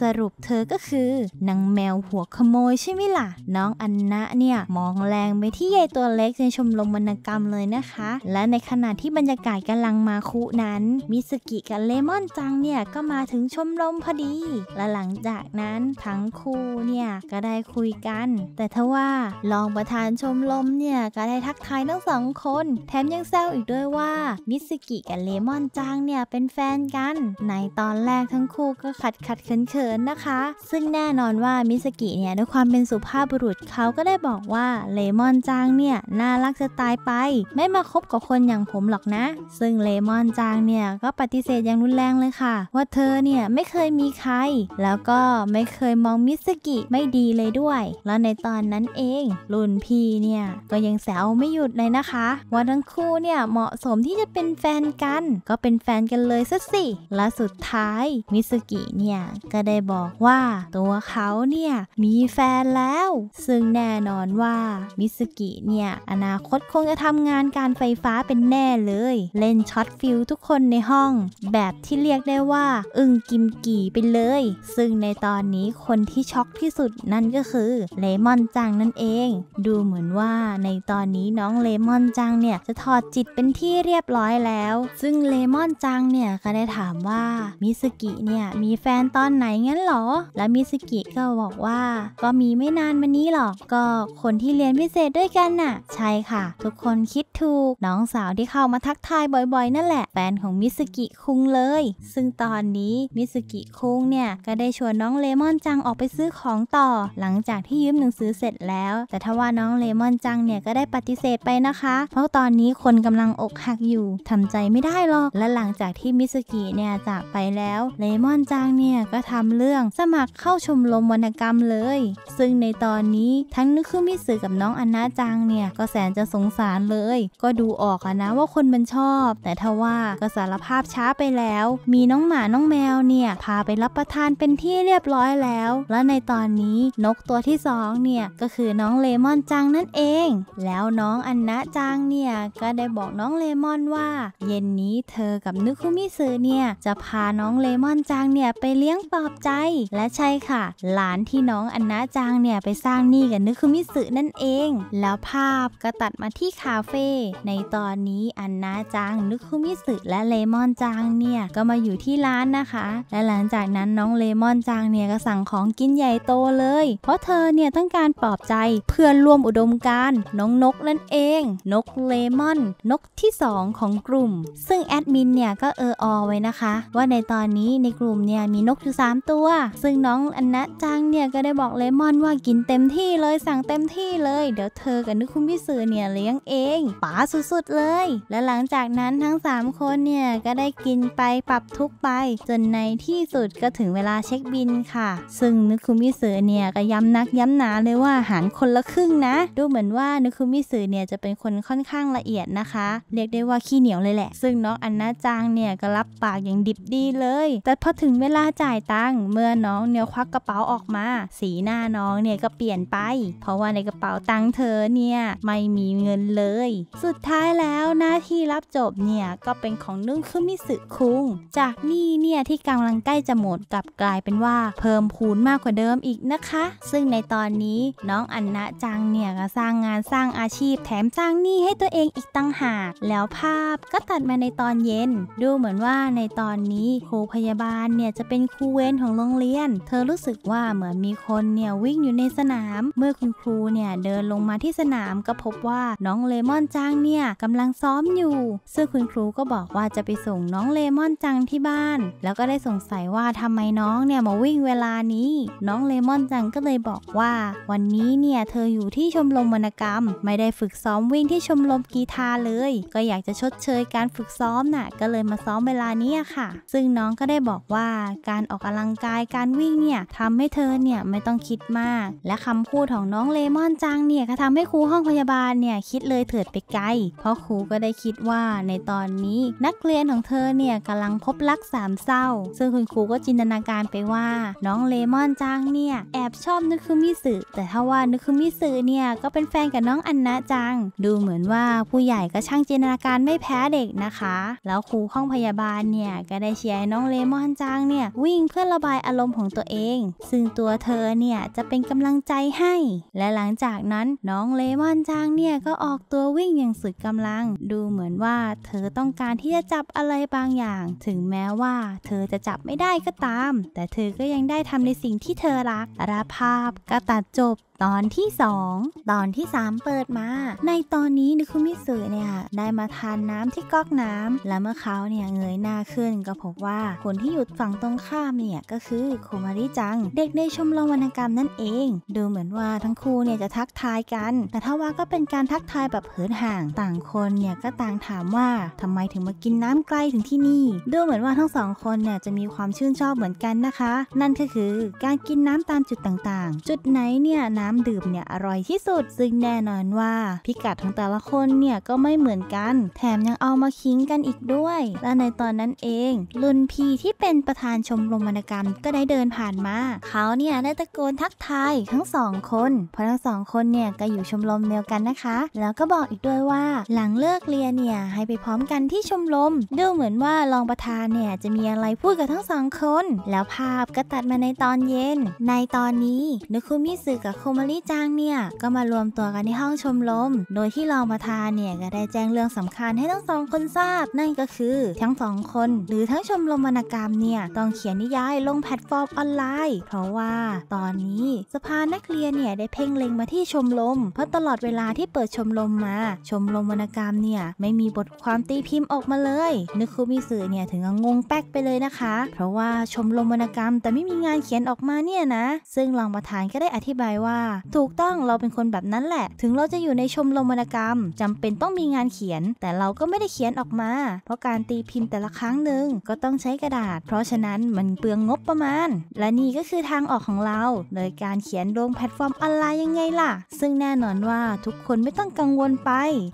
สรุปเธอก็คือนางแมวหัวขโมยใช่ไหมล่ะ น้องอันนาเนี่ยมองแรงไปที่ใหญ่ตัวเล็กในชมรมวรรณกรรมเลยนะคะ และในขณะที่บรรยากาศกำลังมาคุนั้นมิสกิกับเลมอนจังเนี่ยก็มาถึงชมรมพอดี และหลังจากนั้นทั้งคู่เนี่ยก็ได้คุยกัน แต่ทว่า รองประธานชมรมเนี่ยก็ได้ทักทายทั้งสองคน แถมยังแซวอีกด้วยว่ามิสกิกับเลมอนจางเนี่ยเป็นแฟนกัน ในตอนแรกทั้งคู่ก็ขัดขัดเขินๆนนะคะ ซึ่งแน่นอนว่ามิสกิเนี่ยด้วยความเป็นสุภาพบุรุษเขาก็ได้บอกว่าเลมอนจางเนี่ยน่ารักจะตายไป ไม่มาคบกับคนอย่างผมหรอกนะ ซึ่งเลมอนจางเนี่ยก็ปฏิเสธอย่างรุนแรงเลยค่ะว่าเธอเนี่ยี่ยไม่เคยมีใคร แล้วก็ไม่เคยมองมิสกิไม่ดีเลยด้วย แล้วในตอนนั้นเอง รุ่นพี่เนี่ยก็ยังแซวไม่หยุดเลยนะคะ ว่าทั้งคู่เนี่ยเหมาะสมที่จะเป็นแฟนกัน ก็เป็นแฟนกันเลยซะสิ และสุดท้ายมิสกิเนี่ยก็ได้บอกว่า ตัวเขาเนี่ยมีแฟนแล้ว ซึ่งแน่นอนว่ามิสกิเนี่ยอนาคตคงจะทำงานการไฟฟ้าเป็นแน่เลยเล่นช็อตฟิลทุกคนในห้องแบบที่เรียกได้ว่าอึ้งกิมกี่ไปเลย ซึ่งในตอนนี้คนที่ช็อกที่สุดนั่นก็คือเลมอนจังนั่นเอง ดูเหมือนว่าในตอนนี้น้องเลมอนจังเนี่ยจะถอดจิตเป็นที่เรียบร้อยแล้ว ซึ่งเลมอนจังเนี่ยก็ได้ถามว่ามิสกิเนี่ย มีแฟนตอนไหนงั้นหรอและมิสกิก็บอกว่า ก็มีไม่นานมานี้หรอกก็คนที่เรียนพิเศษด้วยกันน่ะ ใช่ค่ะ ทุกคนคิดถูก น้องสาวที่เข้ามาทักทายบ่อยๆ นั่นแหละแฟนของมิสกิคุงเลย ซึ่งตอนนี้มิสุกิคุงเนี่ยก็ได้ชวนน้องเลมอนจังออกไปซื้อของต่อ หลังจากที่ยืมหนังสือเสร็จแล้ว แต่ทว่าน้องเลมอนจังเนี่ยก็ได้ปฏิเสธไปนะคะ เพราะตอนนี้คนกำลังอกหักอยู่ ทำใจไม่ได้หรอก และหลังจากที่มิสุกิเนี่ยจากไปแล้วเลมอนจังเนี่ยก็ทำเรื่องสมัครเข้าชมรมวรรณกรรมเลย ซึ่งในตอนนี้ทั้งนึกคือมิสึกับน้องอันนาจังเนี่ยก็แสนจะสงสารเลย ก็ดูออกอะนะว่าคนมันชอบ แต่ทว่าก็สารภาพช้าไปแล้ว มีน้องหมาน้องแมวเนี่ยพาไปรับประทานเป็นที่เรียบร้อยแล้ว และในตอนนี้นกตัวที่สองเนี่ยก็คือน้องเลมอนจังนั่นเอง แล้วน้องอันนะจังเนี่ยก็ได้บอกน้องเลมอนว่า เย็นนี้เธอกับนึคุมิสึเนี่ยจะพาน้องเลมอนจังเนี่ยไปเลี้ยงปลอบใจ และใช่ค่ะ หลานที่น้องอันนะจังเนี่ยไปสร้างนี่กับนึคุมิสึนั่นเอง แล้วภาพก็ตัดมาที่คาเฟ่ ในตอนนี้อันนะจังนึคุมิสึและเลมอนจังเนี่ยก็มาอยู่ที่ร้านนะคะและหลังจากนั้นน้องเลมอนจางเนี่ยก็สั่งของกินใหญ่โตเลย เพราะเธอเนี่ยต้องการปลอบใจเพื่อนร่วมอุดมการน้องนกนั่นเอง นกเลมอน นกที่2ของกลุ่มซึ่งแอดมินเนี่ยก็เอออไว้นะคะว่าในตอนนี้ในกลุ่มเนี่ยมีนกอยู่3ตัวซึ่งน้องอันนะจางเนี่ยก็ได้บอกเลมอนว่ากินเต็มที่เลยสั่งเต็มที่เลยเดี๋ยวเธอกับนึกคุณพี่สื่อเนี่ยเลี้ยงเองป๋าสุดๆเลย และหลังจากนั้นทั้ง3คนเนี่ยก็ได้กินไปปรับทุกไปจนในที่สุดก็ถึงเวลาเช็คบินค่ะ ซึ่งนึกคุมิสือเนี่ยก็ย้ำนักย้ำหนาเลยว่าหารคนละครึ่งนะ ดูเหมือนว่านึกคุมิสือเนี่ยจะเป็นคนค่อนข้างละเอียดนะคะเรียกได้ว่าขี้เหนียวเลยแหละ ซึ่งน้องอันนาจางเนี่ยก็รับปากอย่างดิบดีเลย แต่พอถึงเวลาจ่ายตังค์เมื่อน้องเนี่ยควักกระเป๋าออกมา สีหน้าน้องเนี่ยก็เปลี่ยนไป เพราะว่าในกระเป๋าตังค์เธอเนี่ยไม่มีเงินเลย สุดท้ายแล้วหน้าที่รับจบเนี่ยก็เป็นของนุ่คุมิสึคุงจากนี่เนี่ยที่กกำลังใกล้จะหมดกลับกลายเป็นว่าเพิ่มพูนมากกว่าเดิมอีกนะคะ ซึ่งในตอนนี้น้องอันนะจังเนี่ยก็สร้างงานสร้างอาชีพ แถมสร้างหนี้ให้ตัวเองอีกตั้งหากแล้วภาพก็ตัดมาในตอนเย็น ดูเหมือนว่าในตอนนี้ครูพยาบาลเนี่ยจะเป็นครูเวรของโรงเรียน เธอรู้สึกว่าเหมือนมีคนเนี่ยวิ่งอยู่ในสนาม เมื่อคุณครูเนี่ยเดินลงมาที่สนามก็พบว่าน้องเลมอนจังเนี่ยกำลังซ้อมอยู่ ซึ่งคุณครูก็บอกว่าจะไปส่งน้องเลมอนจังที่บ้าน แล้วก็ได้สงสัยว่าทำไมน้องเนี่ยมาวิ่งเวลานี้ น้องเลมอนจังก็เลยบอกว่า วันนี้เนี่ยเธออยู่ที่ชมรมวรรณกรรม ไม่ได้ฝึกซ้อมวิ่งที่ชมรมกีตาเลย ก็อยากจะชดเชย การฝึกซ้อมน่ะ ก็เลยมาซ้อมเวลานี้ค่ะ ซึ่งน้องก็ได้บอกว่า การออกกำลังกายการวิ่งเนี่ย ทำให้เธอเนี่ยไม่ต้องคิดมาก และคำพูดของน้องเลมอนจังเนี่ยก็ทำให้ครูห้องพยาบาลเนี่ยคิดเลยเถิดไปไกล เพราะครูก็ได้คิดว่า ในตอนนี้นักเรียนของเธอเนี่ยกำลังพบรักสามเศร้าซึ่งคุณครูก็จินตนาการไปว่า น้องเลมอนจังเนี่ยแอบชอบนึกคุมิสึแต่ถ้าว่านึกคุมิสึเนี่ยก็เป็นแฟนกับน้องอันนะจัง ดูเหมือนว่าผู้ใหญ่ก็ช่างจินตนาการไม่แพ้เด็กนะคะ แล้วครูห้องพยาบาลเนี่ยก็ได้เชียร์น้องเลมอนจังเนี่ยวิ่งเพื่อระบายอารมณ์ของตัวเอง ซึ่งตัวเธอเนี่ยจะเป็นกำลังใจให้ และหลังจากนั้นน้องเลมอนจังเนี่ยก็ออกตัววิ่งอย่างสุดกำลัง ดูเหมือนว่าเธอต้องการที่จะจับอะไรบางอย่าง ถึงแม้ว่าเธอจะจับไม่ได้ก็ตาม แต่เธอก็ยังได้ทำในสิ่งที่เธอรักอาราภาพก็ตัดจบตอนที่ 2 ตอนที่ 3 เปิดมา ในตอนนี้นิคุมิสึเนี่ยได้มาทานน้ำที่ก๊อกน้ำและเมื่อเขาเนี่ยเงยหน้าขึ้น ก็พบว่าคนที่อยู่ฝั่งตรงข้ามเนี่ย ก็คือโคมาริจัง เด็กในชมรมวรรณกรรมนั่นเอง ดูเหมือนว่าทั้งคู่เนี่ยจะทักทายกัน แต่ถ้าว่าก็เป็นการทักทายแบบเหินห่างต่างคนเนี่ยก็ต่างถามว่าทำไมถึงมากินน้ำใกล้ถึงที่นี่ ดูเหมือนว่าทั้งสองคนเนี่ยจะมีความชื่นชอบเหมือนกันนะคะ นั่นก็คือการกินน้ำตามจุดต่างๆ จุดไหนเนี่ยน้ำำดื่มเนี่ยอร่อยที่สุดซึ่งแน่นอนว่าพิกัดของแต่ละคนเนี่ยก็ไม่เหมือนกัน แถมยังเอามาคิงกันอีกด้วยและในตอนนั้นเองลุนพีที่เป็นประธานชมรมวรรณกรรม ก็ได้เดินผ่านมา เขาเนี่ยได้ตะโกนทักทายทั้งสองคน เพราะทั้งสองคนเนี่ยก็อยู่ชมรมเดียวกันนะคะ แล้วก็บอกอีกด้วยว่าหลังเลิกเรียนเนี่ยให้ไปพร้อมกันที่ชมรมดูเหมือนว่ารองประธานเนี่ยจะมีอะไรพูดกับทั้งสองคนแล้วภาพก็ตัดมาในตอนเย็น ในตอนนี้นุคุมิสึกับโคมมรี่จางเนี่ยก็มารวมตัวกันที่ห้องชมรมโดยที่รองประธานเนี่ยก็ได้แจ้งเรื่องสำคัญให้ทั้งสองคนทราบ นั่นก็คือทั้งสองคนหรือทั้งชมรมวรรณกรรมเนี่ยต้องเขียนนิยายลงแพลตฟอร์มออนไลน์ เพราะว่าตอนนี้สภานักเรียนเนี่ยได้เพ่งเล็งมาที่ชมรมเพราะตลอดเวลาที่เปิดชมรมมา ชมรมวรรณกรรมเนี่ยไม่มีบทความตีพิมพ์ออกมาเลย นึกคุมีสื่อเนี่ยถึงงงแป๊กไปเลยนะคะ เพราะว่าชมรมวรรณกรรมแต่ไม่มีงานเขียนออกมาเนี่ยนะ ซึ่งรองประธานก็ได้อธิบายว่าถูกต้องเราเป็นคนแบบนั้นแหละ ถึงเราจะอยู่ในชมรมวรรณกรรมจำเป็นต้องมีงานเขียน แต่เราก็ไม่ได้เขียนออกมา เพราะการตีพิมพ์แต่ละครั้งหนึ่งก็ต้องใช้กระดาษ เพราะฉะนั้นมันเปลืองงบประมาณ และนี่ก็คือทางออกของเรา โดยการเขียนลงแพลตฟอร์มออนไลน์ยังไงล่ะ ซึ่งแน่นอนว่าทุกคนไม่ต้องกังวลไป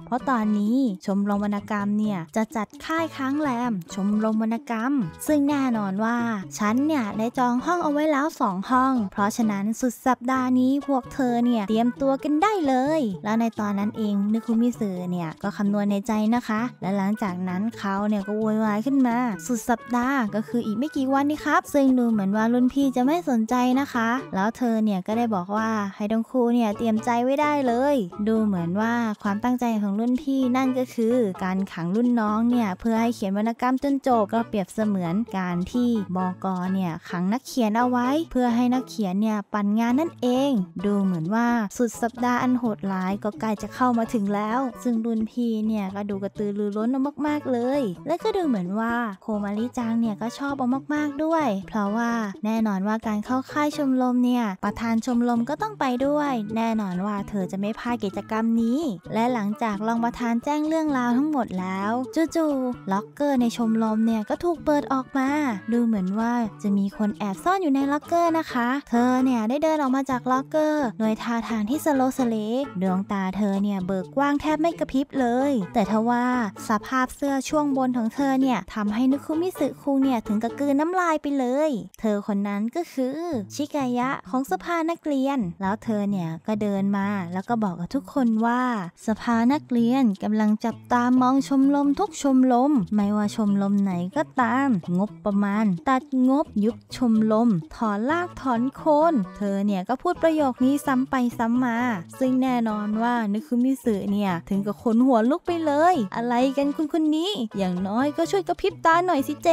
เพราะตอนนี้ชมรมวรรณกรรมเนี่ยจะจัดค่ายค้างแรมชมรมวรรณกรรม ซึ่งแน่นอนว่าฉันเนี่ยได้จองห้องเอาไว้แล้ว2ห้อง เพราะฉะนั้นสุดสัปดาห์นี้พวกเธอเนี่ยเตรียมตัวกันได้เลย แล้วในตอนนั้นเองนึกคุมิสอเนี่ยก็คำนวณในใจนะคะ และหลังจากนั้นเขาเนี่ยก็โวยวายขึ้นมา สุดสัปดาห์ก็คืออีกไม่กี่วันนี่ครับ ซึ่งดูเหมือนว่ารุ่นพี่จะไม่สนใจนะคะ แล้วเธอเนี่ยก็ได้บอกว่าให้ดงคูเนี่ยเตรียมใจไว้ได้เลย ดูเหมือนว่าความตั้งใจของรุ่นพี่นั่นก็คือ การขังรุ่นน้องเนี่ยเพื่อให้เขียนวรรณกรรมจนจบก็เปรียบเสมือนการที่บกเนี่ยขังนักเขียนเอาไว้ เพื่อให้นักเขียนเนี่ยปั่นงานนั่นเองดูเหมือนว่าสุดสัปดาห์อันโหดร้ายก็ใกล้จะเข้ามาถึงแล้ว ซึ่งรุนพีเนี่ย ก็ดูกระตือรือร้นมาก ๆเลย และก็ดูเหมือนว่าโคมาริจังเนี่ยก็ชอบอามากๆด้วย เพราะว่าแน่นอนว่าการเข้าค่ายชมรมเนี่ยประธานชมรมก็ต้องไปด้วย แน่นอนว่าเธอจะไม่พลาดกิจกรรมนี้ และหลังจากรองประธานแจ้งเรื่องราวทั้งหมดแล้วจู่ๆล็อกเกอร์ในชมรมเนี่ยก็ถูกเปิดออกมาดูเหมือนว่าจะมีคนแอบซ่อนอยู่ในล็อกเกอร์นะคะเธอเนี่ยได้เดินออกมาจากล็อกเกอร์อด้วยท่าทางที่สโลสเลดวงตาเธอเนี่ยเบิกกว้างแทบไม่กระพริบเลย แต่ทว่าสภาพเสื้อช่วงบนของเธอเนี่ยทำให้นุคุมิสึคุงเนี่ยถึงกับกืนน้ำลายไปเลย เธอคนนั้นก็คือ ชิกายะของสภานักเรียน แล้วเธอเนี่ยก็เดินมาแล้วก็บอกกับทุกคนว่า สภานักเรียนกำลังจับตามองชมรมทุกชมรมไม่ว่าชมรมไหนก็ตาม งบประมาณ ตัดงบยุบชมรมถอนลากถอนโคน เธอเนี่ยก็พูดประโยคนนี้ซ้ำไปซ้ำมา ซึ่งแน่นอนว่านึคุมิสึเนี่ย ถึงกับขนหัวลุกไปเลย อะไรกันคุณคนนี้อย่างน้อยก็ช่วยกระพริบตาหน่อยสิเจ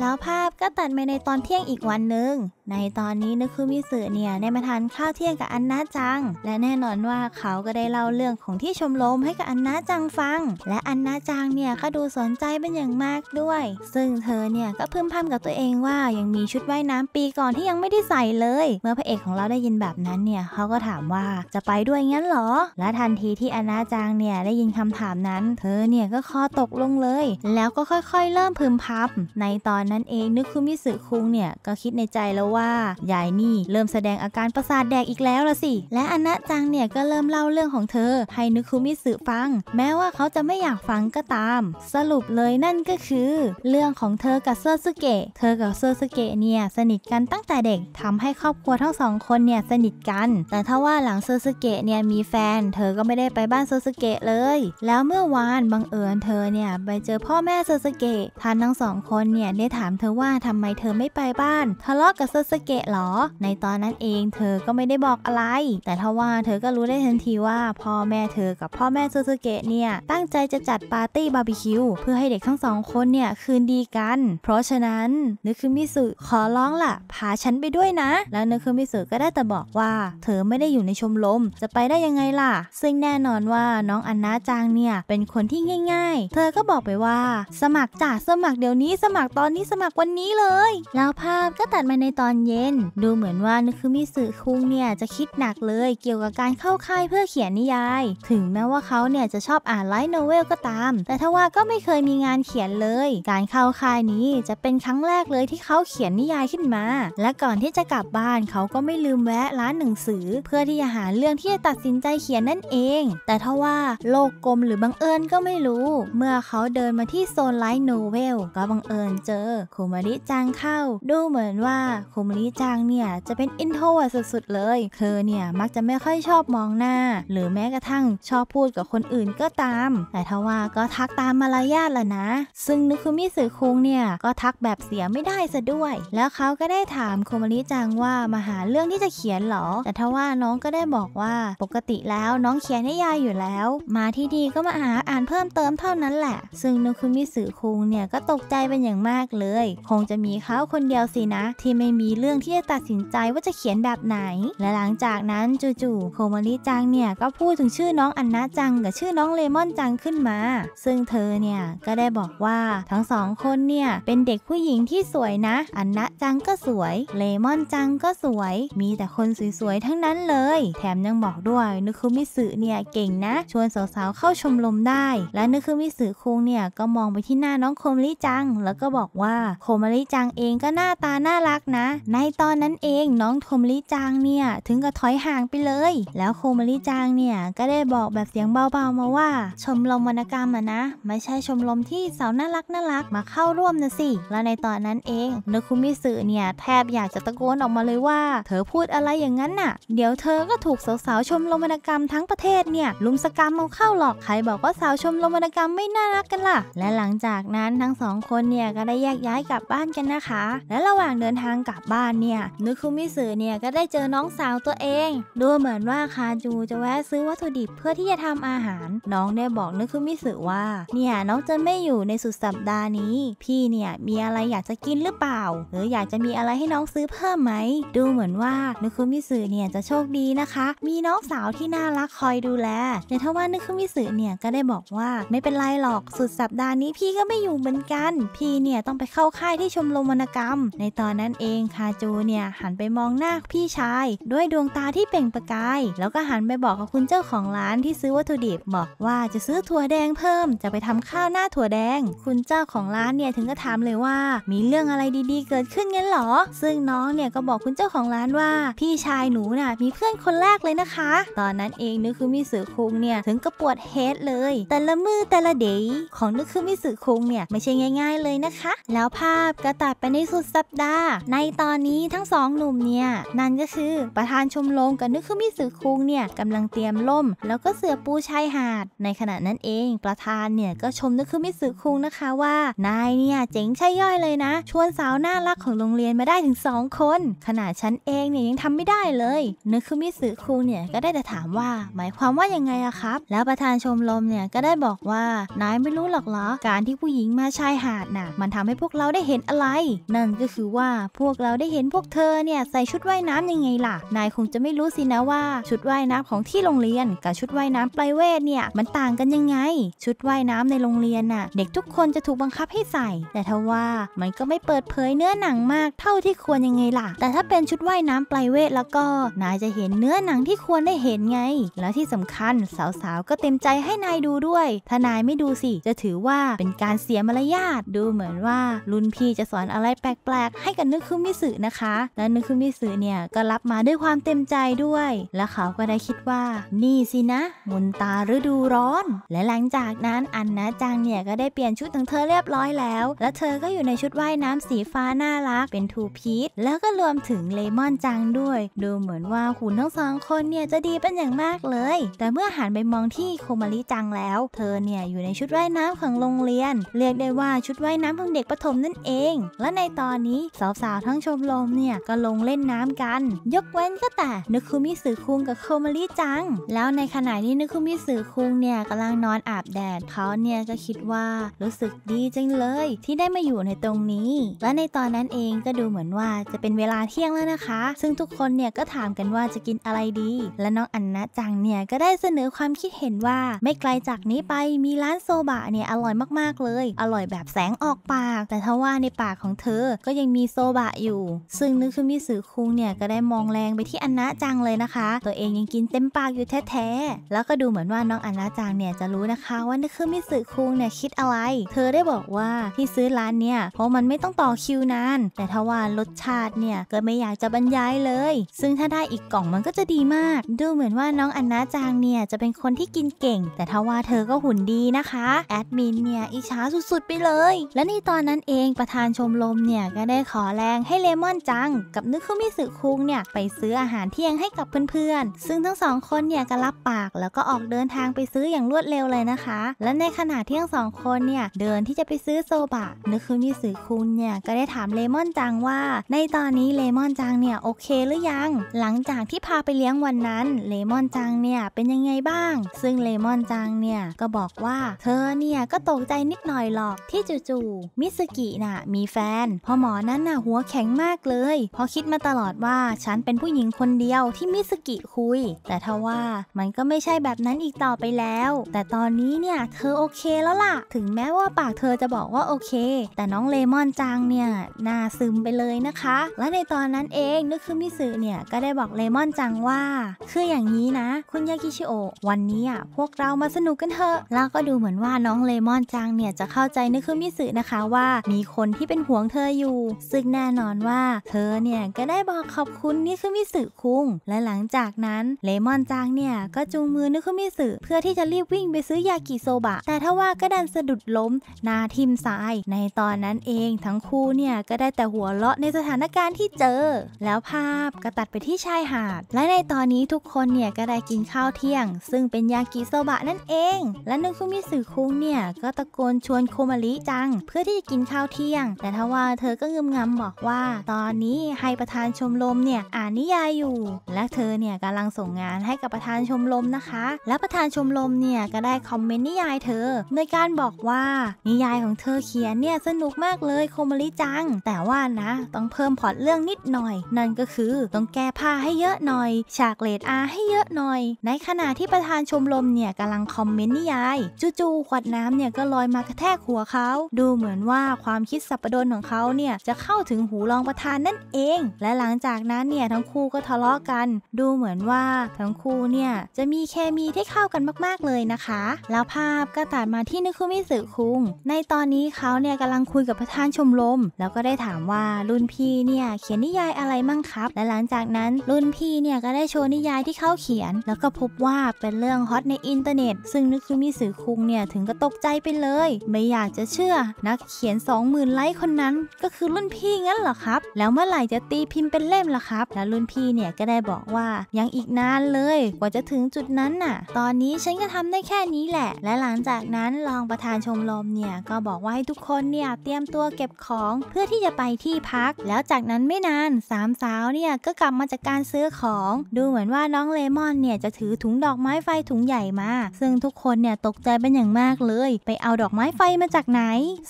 แล้วภาพก็ตัดมาในตอนเที่ยงอีกวันหนึ่งในตอนนี้นะคุมิสึเนี่ยได้มาทานข้าวเที่ยงกับอันนาจัง และแน่นอนว่าเขาก็ได้เล่าเรื่องของที่ชมรมให้กับอันนาจังฟัง และอันนาจังเนี่ยก็ดูสนใจเป็นอย่างมากด้วย ซึ่งเธอเนี่ยก็พึมพำกับตัวเองว่ายังมีชุดว่ายน้ำปีก่อนที่ยังไม่ได้ใส่เลย เมื่อพระเอกของเราได้ยินแบบนั้นเนี่ยเขาก็ถามว่าจะไปด้วยงั้นหรอ และทันทีที่อันนาจังเนี่ยได้ยินคำถามนั้น เธอเนี่ยก็คอตกลงเลย แล้วก็ค่อย ๆ เริ่มพึมพำในตอนนั้นเองนึกคุมิสึคุงเนี่ยก็คิดในใจแล้วว่ายายนี่ เริ่มแสดงอาการประสาทแดกอีกแล้วละสิ และอนะจังเนี่ยก็เริ่มเล่าเรื่องของเธอให้นึคุมิสึฟัง แม้ว่าเขาจะไม่อยากฟังก็ตาม สรุปเลยนั่นก็คือ เรื่องของเธอกับเซอร์สุเกะเธอกับเซอร์สุเกะเนี่ยสนิทกันตั้งแต่เด็กทำให้ครอบครัวทั้งสองคนเนี่ยสนิทกัน แต่ถ้าว่าหลังเซอร์สุเกะเนี่ยมีแฟน เธอก็ไม่ได้ไปบ้านเซอร์สุเกะเลย แล้วเมื่อวานบังเอิญเธอเนี่ยไปเจอพ่อแม่เซอร์สุเกะท่านทั้งสองคนเนี่ยได้ถามเธอว่าทำไมเธอไม่ไปบ้าน ทะเลาะกับเซอร์สเกะหรอในตอนนั้นเองเธอก็ไม่ได้บอกอะไร แต่ทว่าเธอก็รู้ได้ทันทีว่าพ่อแม่เธอกับพ่อแม่ซูซูเกะเนี่ยตั้งใจจะจัดปาร์ตี้บาร์บีคิวเพื่อให้เด็กทั้งสองคนเนี่ยคืนดีกัน เพราะฉะนั้น นึกคือมิสุขอร้องล่ะพาฉันไปด้วยนะ แล้วนึกคือมิสุก็ได้แต่บอกว่า เธอไม่ได้อยู่ในชมรมจะไปได้ยังไงล่ะ ซึ่งแน่นอนว่าน้องอันนาจางเนี่ยเป็นคนที่ง่าย ๆ เธอก็บอกไปว่า สมัครจ้ะสมัครเดี๋ยวนี้สมัครตอนนี้สมัครวันนี้เลยแล้วภาพก็ตัดมาในตอนอนเย็นดูเหมือนว่านึกคือมิสึคุงเนี่ยจะคิดหนักเลยเกี่ยวกับการเข้าค่ายเพื่อเขียนนิยาย ถึงแม้ว่าเขาเนี่ยจะชอบอ่านไลท์โนเวลก็ตาม แต่ทว่าก็ไม่เคยมีงานเขียนเลย การเข้าค่ายนี้จะเป็นครั้งแรกเลยที่เขาเขียนนิยายขึ้นมา และก่อนที่จะกลับบ้านเขาก็ไม่ลืมแวะร้านหนังสือเพื่อที่จะหาเรื่องที่จะตัดสินใจเขียนนั่นเอง แต่ทว่าโลกกลมหรือบังเอิญก็ไม่รู้ เมื่อเขาเดินมาที่โซนไลท์โนเวลก็บังเอิญเจอคุมาริจังเข้า ดูเหมือนว่าคุมริจังเนี่ยจะเป็นอินโทรสุดๆเลยเธอเนี่ยมักจะไม่ค่อยชอบมองหน้าหรือแม้กระทั่งชอบพูดกับคนอื่นก็ตาม แต่ทว่าก็ทักตามมารยาทละนะ ซึ่งนึกคุมิสึคุงเนี่ยก็ทักแบบเสียไม่ได้ซะด้วย แล้วเขาก็ได้ถามโคมริจังว่ามาหาเรื่องที่จะเขียนหรอแต่ทว่าน้องก็ได้บอกว่าปกติแล้วน้องเขียนนิยายอยู่แล้ว มาที่ดีก็มาหาอ่านเพิ่มเติมเท่านั้นแหละ ซึ่งนึกคุมิสึคุงเนี่ยก็ตกใจเป็นอย่างมากเลย คงจะมีเขาคนเดียวสินะที่ไม่มีเรื่องที่จะตัดสินใจว่าจะเขียนแบบไหน และหลังจากนั้นจู่ๆโคมาริจังเนี่ยก็พูดถึงชื่อน้องอันนาจังกับชื่อน้องเลมอนจังขึ้นมา ซึ่งเธอเนี่ยก็ได้บอกว่าทั้งสองคนเนี่ย เป็นเด็กผู้หญิงที่สวยนะ อันนาจังก็สวย เลมอนจังก็สวย มีแต่คนสวยๆทั้งนั้นเลย แถมยังบอกด้วยนึคุมิสึเนี่ยเก่งนะ ชวนสาวๆเข้าชมรมได้ และนึคุมิสึคุงเนี่ยก็มองไปที่หน้าน้องโคมาริจัง แล้วก็บอกว่าโคมาริจังเองก็หน้าตาน่ารักนะในตอนนั้นเองน้องโทมลิจังเนี่ยถึงกับถอยห่างไปเลย แล้วโคมลิจังเนี่ยก็ได้บอกแบบเสียงเบาๆมาว่า ชมรมวรรณกรรมอะนะไม่ใช่ชมรมที่สาวน่ารักน่ารักมาเข้าร่วมนะสิ แล้วในตอนนั้นเองนคุมิสึเนี่ยแทบอยากจะตะโกนออกมาเลยว่า เธอพูดอะไรอย่างนั้นน่ะ เดี๋ยวเธอก็ถูกสาวๆชมรมวรรณกรรมทั้งประเทศเนี่ย ลุมสกรรมเอาเข้าหรอกใครบอกว่าสาวชมรมวรรณกรรมไม่น่ารักกันล่ะ และหลังจากนั้นทั้งสองคนเนี่ยก็ได้แยกย้ายกลับบ้านกันนะคะ และระหว่างเดินทางกลับบ้านเนี่ยนุคุมิสึเนี่ยก็ได้เจอน้องสาวตัวเองดูเหมือนว่าคาจูจะแวะซื้อวัตถุดิบเพื่อที่จะทำอาหาร น้องได้บอกนุคุมิสึว่าเนี่ยน้องจะไม่อยู่ในสุดสัปดาห์นี้ พี่เนี่ยมีอะไรอยากจะกินหรือเปล่า หรืออยากจะมีอะไรให้น้องซื้อเพิ่มไหม ดูเหมือนว่านุคุมิสึเนี่ยจะโชคดีนะคะ มีน้องสาวที่น่ารักคอยดูแล แต่ถ้าว่านุคุมิสึเนี่ยก็ได้บอกว่าไม่เป็นไรหรอกสุดสัปดาห์นี้พี่ก็ไม่อยู่เหมือนกัน พี่เนี่ยต้องไปเข้าค่ายที่ชมรมวรรณกรรม ในตอนนั้นเองฮาจูเนี่ยหันไปมองหน้าพี่ชายด้วยดวงตาที่เปล่งประกายแล้วก็หันไปบอกกับคุณเจ้าของร้านที่ซื้อวัตถุดิบ บอกว่าจะซื้อถั่วแดงเพิ่มจะไปทำข้าวหน้าถั่วแดง คุณเจ้าของร้านเนี่ยถึงก็ถามเลยว่ามีเรื่องอะไรดี ๆเกิดขึ้นงั้นหรอ ซึ่งน้องเนี่ยก็บอกคุณเจ้าของร้านว่าพี่ชายหนูน่ะมีเพื่อนคนแรกเลยนะคะ ตอนนั้นเองนึกคือมิสือคุงเนี่ยถึงกระปวดเฮดเลย แต่ละมือแต่ละเดย์ของนึกคือมิสือคุงเนี่ยไม่ใช่ง่าย ๆเลยนะคะ แล้วภาพก็ตัดไปในสุดสัปดาห์ในตอนนี้ทั้งสองหนุ่มเนี่ยนั่นก็คือประธานชมรมกับนึกึ้นมิสึคุงเนี่ยกำลังเตรียมล่ม แล้วก็เสือปูชายหาดในขณะนั้นเอง ประธานเนี่ยก็ชมนึกึ้นมิสึคุงนะคะว่านายเนี่ยเจ๋งใช่ย่อยเลยนะ ชวนสาวน่ารักของโรงเรียนมาได้ถึง 2 คนขนาดฉันเองเนี่ยยังทำไม่ได้เลย นึกึ้นมิสึคุงเนี่ยก็ได้แต่ถามว่า หมายความว่ายังไงอะครับ แล้วประธานชมรมเนี่ยก็ได้บอกว่า นายไม่รู้หรอกเหรอการที่ผู้หญิงมาชายหาดน่ะมันทำให้พวกเราได้เห็นอะไรนั่นก็คือว่าพวกเราได้เห็นพวกเธอเนี่ยใส่ชุดว่ายน้ํำยังไงล่ะ นายคงจะไม่รู้สินะว่า ชุดว่ายน้ำของที่โรงเรียน กับชุดว่ายน้ำปลายเวทเนี่ย มันต่างกันยังไง ชุดว่ายน้ำในโรงเรียนน่ะ เด็กทุกคนจะถูกบังคับให้ใส่ แต่ทว่ามันก็ไม่เปิดเผยเนื้อหนังมาก เท่าที่ควรยังไงล่ะแต่ถ้าเป็นชุดว่ายน้ำปลายเวทแล้วก็นายจะเห็นเนื้อหนังที่ควรได้เห็นไง แล้วที่สำคัญสาวๆก็เต็มใจให้นายดูด้วยถ้านายไม่ดูสิจะถือว่าเป็นการเสียมารยาทดูเหมือนว่ารุ่นพี่จะสอนอะไรแปลก ๆ ให้กับนึกคือมิสึนะคะและนึคุมิสึเนี่ยก็รับมาด้วยความเต็มใจด้วย และเขาก็ได้คิดว่า นี่สินะ มุนตาฤดูร้อน และหลังจากนั้นอันนะจังเนี่ยก็ได้เปลี่ยนชุดของเธอเรียบร้อยแล้ว และเธอก็อยู่ในชุดว่ายน้ำสีฟ้าน่ารักเป็นทูพีชแล้วก็รวมถึงเลมอนจังด้วย ดูเหมือนว่าหุ่นทั้งสองคนเนี่ยจะดีเป็นอย่างมากเลย แต่เมื่อหันไปมองที่โคมาริจังแล้ว เธอเนี่ยอยู่ในชุดว่ายน้ำของโรงเรียน เรียกได้ว่าชุดว่ายน้ำของเด็กประถมนั่นเอง และในตอนนี้สาวๆทั้งชลมเนี่ยก็ลงเล่นน้ำกัน ยกเว้นก็แต่นึคุมิสึคุงกับโคมาริจัง แล้วในขณะนี้นึคุมิสึคุงเนี่ยกำลังนอนอาบแดดเขาเนี่ยก็คิดว่ารู้สึกดีจังเลยที่ได้มาอยู่ในตรงนี้ และในตอนนั้นเองก็ดูเหมือนว่าจะเป็นเวลาเที่ยงแล้วนะคะ ซึ่งทุกคนเนี่ยก็ถามกันว่าจะกินอะไรดี และน้องอันนะจังเนี่ยก็ได้เสนอความคิดเห็นว่า ไม่ไกลจากนี้ไปมีร้านโซบะเนี่ยอร่อยมากๆเลย อร่อยแบบแสงออกปาก แต่ทว่าในปากของเธอก็ยังมีโซบะอยู่ซึ่งนึกคือมิสือคุงเนี่ยก็ได้มองแรงไปที่อันนะจังเลยนะคะ ตัวเองยังกินเต็มปากอยู่แท้ๆแล้วก็ดูเหมือนว่าน้องอันนะจังเนี่ยจะรู้นะคะว่านึกคือมิสือคุงเนี่ยคิดอะไร เธอได้บอกว่าที่ซื้อร้านเนี่ยเพราะมันไม่ต้องต่อคิวนานแต่ทว่ารสชาติเนี่ยก็ไม่อยากจะบรรยายเลย ซึ่งถ้าได้อีกกล่องมันก็จะดีมาก ดูเหมือนว่าน้องอันนะจังเนี่ยจะเป็นคนที่กินเก่ง แต่ทว่าเธอก็หุ่นดีนะคะแอดมินเนี่ยอิจฉาสุดๆไปเลยและในตอนนั้นเองประธานชมรมเนี่ยก็ได้ขอแรงให้เลมอนจัง กับนึกคุมิสึคุงเนี่ยไปซื้ออาหารเที่ยงให้กับเพื่อนๆ ซึ่งทั้งสองคนเนี่ยก็รับปากแล้วก็ออกเดินทางไปซื้ออย่างรวดเร็วเลยนะคะ และในขณะที่ทั้งสองคนเนี่ยเดินที่จะไปซื้อโซบะนึกคุมิสึคุงเนี่ยก็ได้ถามเลมอนจังว่า ในตอนนี้เลมอนจังเนี่ยโอเคหรือยัง หลังจากที่พาไปเลี้ยงวันนั้น เลมอนจังเนี่ยเป็นยังไงบ้าง ซึ่งเลมอนจังเนี่ยก็บอกว่าเธอเนี่ยก็ตกใจนิดหน่อยหรอกที่จู่ๆมิสกิน่ะมีแฟนพอหมอนั้นน่ะหัวแข็งมากเลยเพราะคิดมาตลอดว่าฉันเป็นผู้หญิงคนเดียวที่มิสกิคุย แต่ทว่ามันก็ไม่ใช่แบบนั้นอีกต่อไปแล้ว แต่ตอนนี้เนี่ยเธอโอเคแล้วล่ะ ถึงแม้ว่าปากเธอจะบอกว่าโอเค แต่น้องเลมอนจังเนี่ยน่าซึมไปเลยนะคะ และในตอนนั้นเอง นึกคือมิสึเนี่ยก็ได้บอกเลมอนจังว่า คืออย่างนี้นะ คุณยากิชิโอวันนี้อ่ะพวกเรามาสนุกกันเถอะ แล้วก็ดูเหมือนว่าน้องเลมอนจังเนี่ยจะเข้าใจนึกคือมิสึนะคะว่ามีคนที่เป็นห่วงเธออยู่ซึ่งแน่นอนว่าเธอเนี่ยก็ได้บอกขอบคุณนิคุมิสึคุง และหลังจากนั้นเลมอนจางเนี่ยก็จูงมือนิคุมิสึเพื่อที่จะรีบวิ่งไปซื้อยากิโซบะ แต่ถ้าว่าก็ดันสะดุดล้มนาทิมซาย ในตอนนั้นเองทั้งคู่เนี่ยก็ได้แต่หัวเราะในสถานการณ์ที่เจอ แล้วภาพก็ตัดไปที่ชายหาด และในตอนนี้ทุกคนเนี่ยก็ได้กินข้าวเที่ยง ซึ่งเป็นยากิโซบะนั่นเอง และนิคุมิสึคุงเนี่ยก็ตะโกนชวนโคมาริจังเพื่อที่จะกินข้าวเที่ยง แต่ทว่าเธอก็งึมงำบอกว่าตอนนี้ให้ประธานชมรมเนี่ยอ่านนิยายอยู่ และเธอเนี่ยกำลังส่งงานให้กับประธานชมรมนะคะ และประธานชมรมเนี่ยก็ได้คอมเมนต์นิยายเธอโดยการบอกว่านิยายของเธอเขียนเนี่ยสนุกมากเลยโคมริจัง แต่ว่านะต้องเพิ่มพอตเรื่องนิดหน่อย นั่นก็คือต้องแก้ผ้าให้เยอะหน่อยฉากเลดอาให้เยอะหน่อย ในขณะที่ประธานชมรมเนี่ยกำลังคอมเมนต์นิยาย จู่ๆขวดน้ำเนี่ยก็ลอยมากระแทกหัวเขาดูเหมือนว่าความคิดสับปะดนของเขาเนี่ยจะเข้าถึงหูรองประธานนั่นเอง และหลังจากนั้นเนี่ยทั้งคู่ก็ทะเลาะกัน ดูเหมือนว่าทั้งคู่เนี่ยจะมีเคมีที่เข้ากันมากๆเลยนะคะ แล้วภาพก็ตัดมาที่นิคุมิสึคุง ในตอนนี้เขาเนี่ยกำลังคุยกับประธานชมรมแล้วก็ได้ถามว่ารุ่นพี่เนี่ยเขียนนิยายอะไรมั่งครับ และหลังจากนั้นรุ่นพี่เนี่ยก็ได้โชว์นิยายที่เขาเขียน แล้วก็พบว่าเป็นเรื่องฮอตในอินเทอร์เน็ต ซึ่งนกคุมิสึคุงเนี่ยถึงก็ตกใจไปเลย ไม่อยากจะเชื่อ นักเขียน20,000ไลค์คนนั้นก็คือรุ่นพี่งั้นเหรอคะแล้วเมื่อไหร่จะตีพิมพ์เป็นเล่มล่ะครับ แล้วรุ่นพี่เนี่ย ก็ได้บอกว่ายังอีกนานเลย กว่าจะถึงจุดนั้นน่ะ ตอนนี้ฉันก็ทำได้แค่นี้แหละ และหลังจากนั้นรองประธานชมรมเนี่ย ก็บอกว่าให้ทุกคนเนี่ย เตรียมตัวเก็บของเพื่อที่จะไปที่พัก แล้วจากนั้นไม่นานสามสาวเนี่ยก็กลับมาจากการซื้อของ ดูเหมือนว่าน้องเลมอนเนี่ยจะถือถุงดอกไม้ไฟถุงใหญ่มา ซึ่งทุกคนเนี่ยตกใจเป็นอย่างมากเลย ไปเอาดอกไม้ไฟมาจากไหน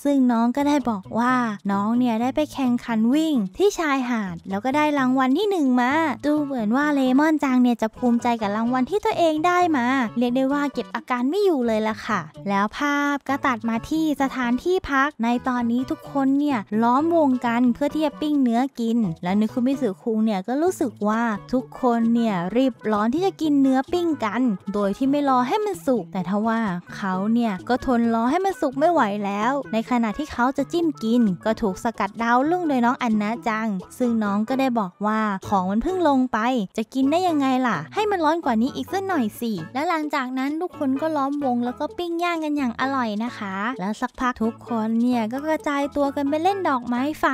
ซึ่งน้องก็ได้บอกว่าน้องเนี่ยได้ไปแข่งขันวิ่งที่ชายหาด แล้วก็ได้รางวัลที่1มา ดูเหมือนว่าเลมอนจังเนี่ยจะภูมิใจกับรางวัลที่ตัวเองได้มาเรียกได้ว่าเก็บอาการไม่อยู่เลยล่ะค่ะ แล้วภาพก็ตัดมาที่สถานที่พักในตอนนี้ทุกคนเนี่ยล้อมวงกันเพื่อที่จะปิ้งเนื้อกิน แล้วนึกคุณมิสุคุงเนี่ยก็รู้สึกว่าทุกคนเนี่ยรีบร้อนที่จะกินเนื้อปิ้งกัน โดยที่ไม่รอให้มันสุก แต่ทว่าเขาเนี่ยก็ทนรอให้มันสุกไม่ไหวแล้ว ในขณะที่เขาจะจิ้มกิน ก็ถูกสกัดดาวลุ่งโดยน้องอันนาะจังซึ่งน้องก็ได้บอกว่าของมันเพิ่งลงไป จะกินได้ยังไงล่ะ ให้มันร้อนกว่านี้อีกสักหน่อยสิแล้วหลังจากนั้นทุกคนก็ล้อมวงแล้วก็ปิ้งย่างกันอย่างอร่อยนะคะ แล้วสักพักทุกคนเนี่ยก็กระจายตัวกันไปเล่นดอกไม้ไฟ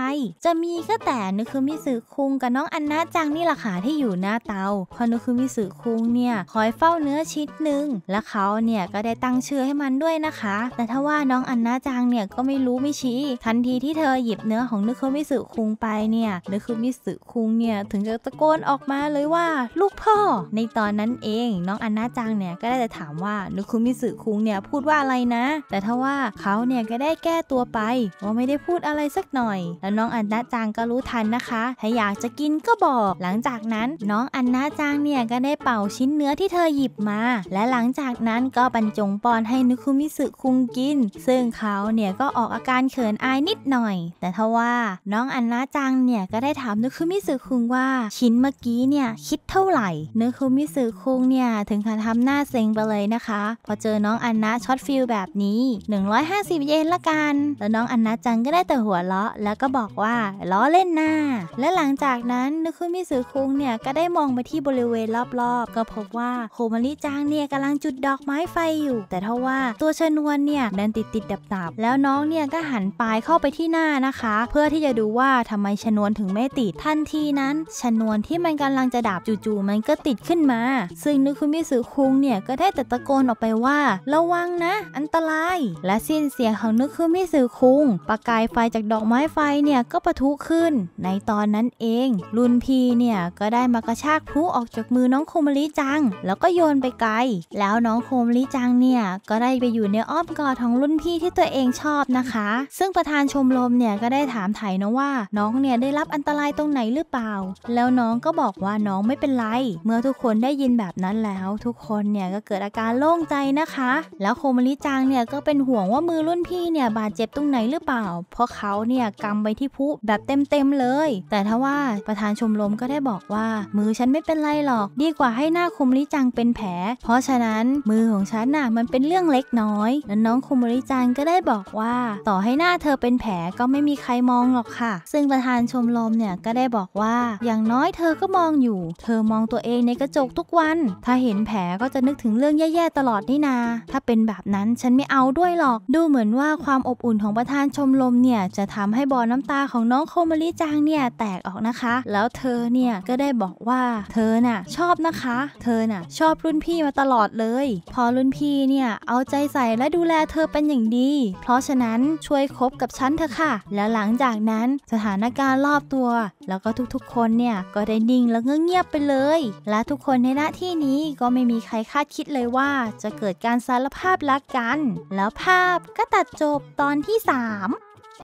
จะมีก็แต่นึกคือมิสึคุงกับน้องอันนะจังนี่แหละค่ะที่อยู่หน้าเตาพอนึกคือมิสึคุงเนี่ยคอยเฝ้าเนื้อชิดนหนึ่งและเขาเนี่ยก็ได้ตั้งชื่อให้มันด้วยนะคะ แต่ถ้าว่าน้องอันนะจังเนี่ยก็ไม่รู้ไม่ชี้ทันทีที่เธอหยิบเนื้อของนึกคือมิสึคุงไปเนี่ยนลคุมิสึคุงเนี่ยถึงจะตะโกนออกมาเลยว่าลูกพ่อ ในตอนนั้นเอง น้องอันนาจังเนี่ยก็ได้แต่ถามว่านลคุมิสึคุงเนี่ยพูดว่าอะไรนะ แต่ถ้าว่าเขาเนี่ยก็ได้แก้ตัวไป ว่าไม่ได้พูดอะไรสักหน่อย แล้วน้องอันนาจังก็รู้ทันนะคะ ถ้าอยากจะกินก็บอก หลังจากนั้นน้องอันนาจังเนี่ยก็ได้เป่าชิ้นเนื้อที่เธอหยิบมา และหลังจากนั้นก็บรรจงปอนให้นุคุมิสึคุงกิน ซึ่งเขาเนี่ยก็ออกอาการเขินอายนิดหน่อย แต่ถ้าว่าน้องอันนาจังเนี่ยก็ได้ถามนึกคุมิสึคุงว่าชิ้นเมื่อกี้เนี่ยคิดเท่าไหร่นึกคุมิสึคุงเนี่ยถึงขันทำหน้าเซ็งไปเลยนะคะพอเจอน้องอันนะช็อตฟิลแบบนี้ 150 เยนละกันแล้วน้องอันนะจังก็ได้แต่หัวเราะ แล้วก็บอกว่าล้อเล่นหน้าและหลังจากนั้นนึกคุมิสึคุงเนี่ยก็ได้มองไปที่บริเวณรอบๆ ก็พบว่าโคมาริจังเนี่ยกำลังจุดดอกไม้ไฟอยู่ แต่ทว่าตัวชนวนเนี่ยดันติดติดดับดับแล้วน้องเนี่ยก็หันปลายเข้าไปที่หน้านะคะ เพื่อที่จะดูว่าททำไมชนวนถึงไม่ติดทันทีนั้น ชนวนที่มันกำลังจะดับจู่ๆมันก็ติดขึ้นมา ซึ่งนึกคุณมิสึคุงเนี่ยก็ได้แต่ตะโกนออกไปว่า ระวังนะ อันตรายและสิ้นเสียงของนึกคุณมิสึคุงประกายไฟจากดอกไม้ไฟเนี่ยก็ปะทุขึ้น ในตอนนั้นเองรุนพีเนี่ยก็ได้มากระชากพลุออกจากมือน้องโคมลิจัง แล้วก็โยนไปไกล แล้วน้องโคมลิจังเนี่ยก็ได้ไปอยู่ในอ้อมกอดของรุ่นพี่ที่ตัวเองชอบนะคะ ซึ่งประธานชมรมเนี่ยก็ได้ถามไถ่นะว่านน้องเนี่ยได้รับอันตรายตรงไหนหรือเปล่า แล้วน้องก็บอกว่าน้องไม่เป็นไร เมื่อทุกคนได้ยินแบบนั้นแล้ว ทุกคนเนี่ยก็เกิดอาการโล่งใจนะคะ แล้วโคมาริจังเนี่ยก็เป็นห่วงว่ามือรุ่นพี่เนี่ยบาดเจ็บตรงไหนหรือเปล่า เพราะเขาเนี่ยกำไปที่ผู้แบบเต็มๆเลย แต่ถ้าว่าประธานชมรมก็ได้บอกว่า มือฉันไม่เป็นไรหรอก ดีกว่าให้หน้าคุมาริจังเป็นแผล เพราะฉะนั้นมือของฉันน่ะมันเป็นเรื่องเล็กน้อย แล้วน้องคุมาริจังก็ได้บอกว่าต่อให้หน้าเธอเป็นแผลก็ไม่มีใครมองหรอกค่ะ ซึ่งประธานชมรมเนี่ยก็ได้บอกว่าอย่างน้อยเธอก็มองอยู่ เธอมองตัวเองในกระจกทุกวัน ถ้าเห็นแผลก็จะนึกถึงเรื่องแย่ๆตลอดนี่นา ถ้าเป็นแบบนั้นฉันไม่เอาด้วยหรอกดูเหมือนว่าความอบอุ่นของประธานชมรมเนี่ยจะทำให้บ่อน้ำตาของน้องโคมาริจางเนี่ยแตกออกนะคะ แล้วเธอเนี่ยก็ได้บอกว่าเธอน่ะชอบนะคะ เธอน่ะชอบรุ่นพี่มาตลอดเลย พอรุ่นพี่เนี่ยเอาใจใส่และดูแลเธอเป็นอย่างดี เพราะฉะนั้นช่วยคบกับฉันเถอะค่ะ แล้วหลังจากนั้นสถานานการณ์รอบตัว แล้วก็ทุกๆ คนเนี่ย ก็ได้นิ่งแล้วเงียบไปเลย และทุกคนในหน้าที่นี้ก็ไม่มีใครคาดคิดเลยว่าจะเกิดการสารภาพรักกัน แล้วภาพก็ตัดจบตอนที่ 3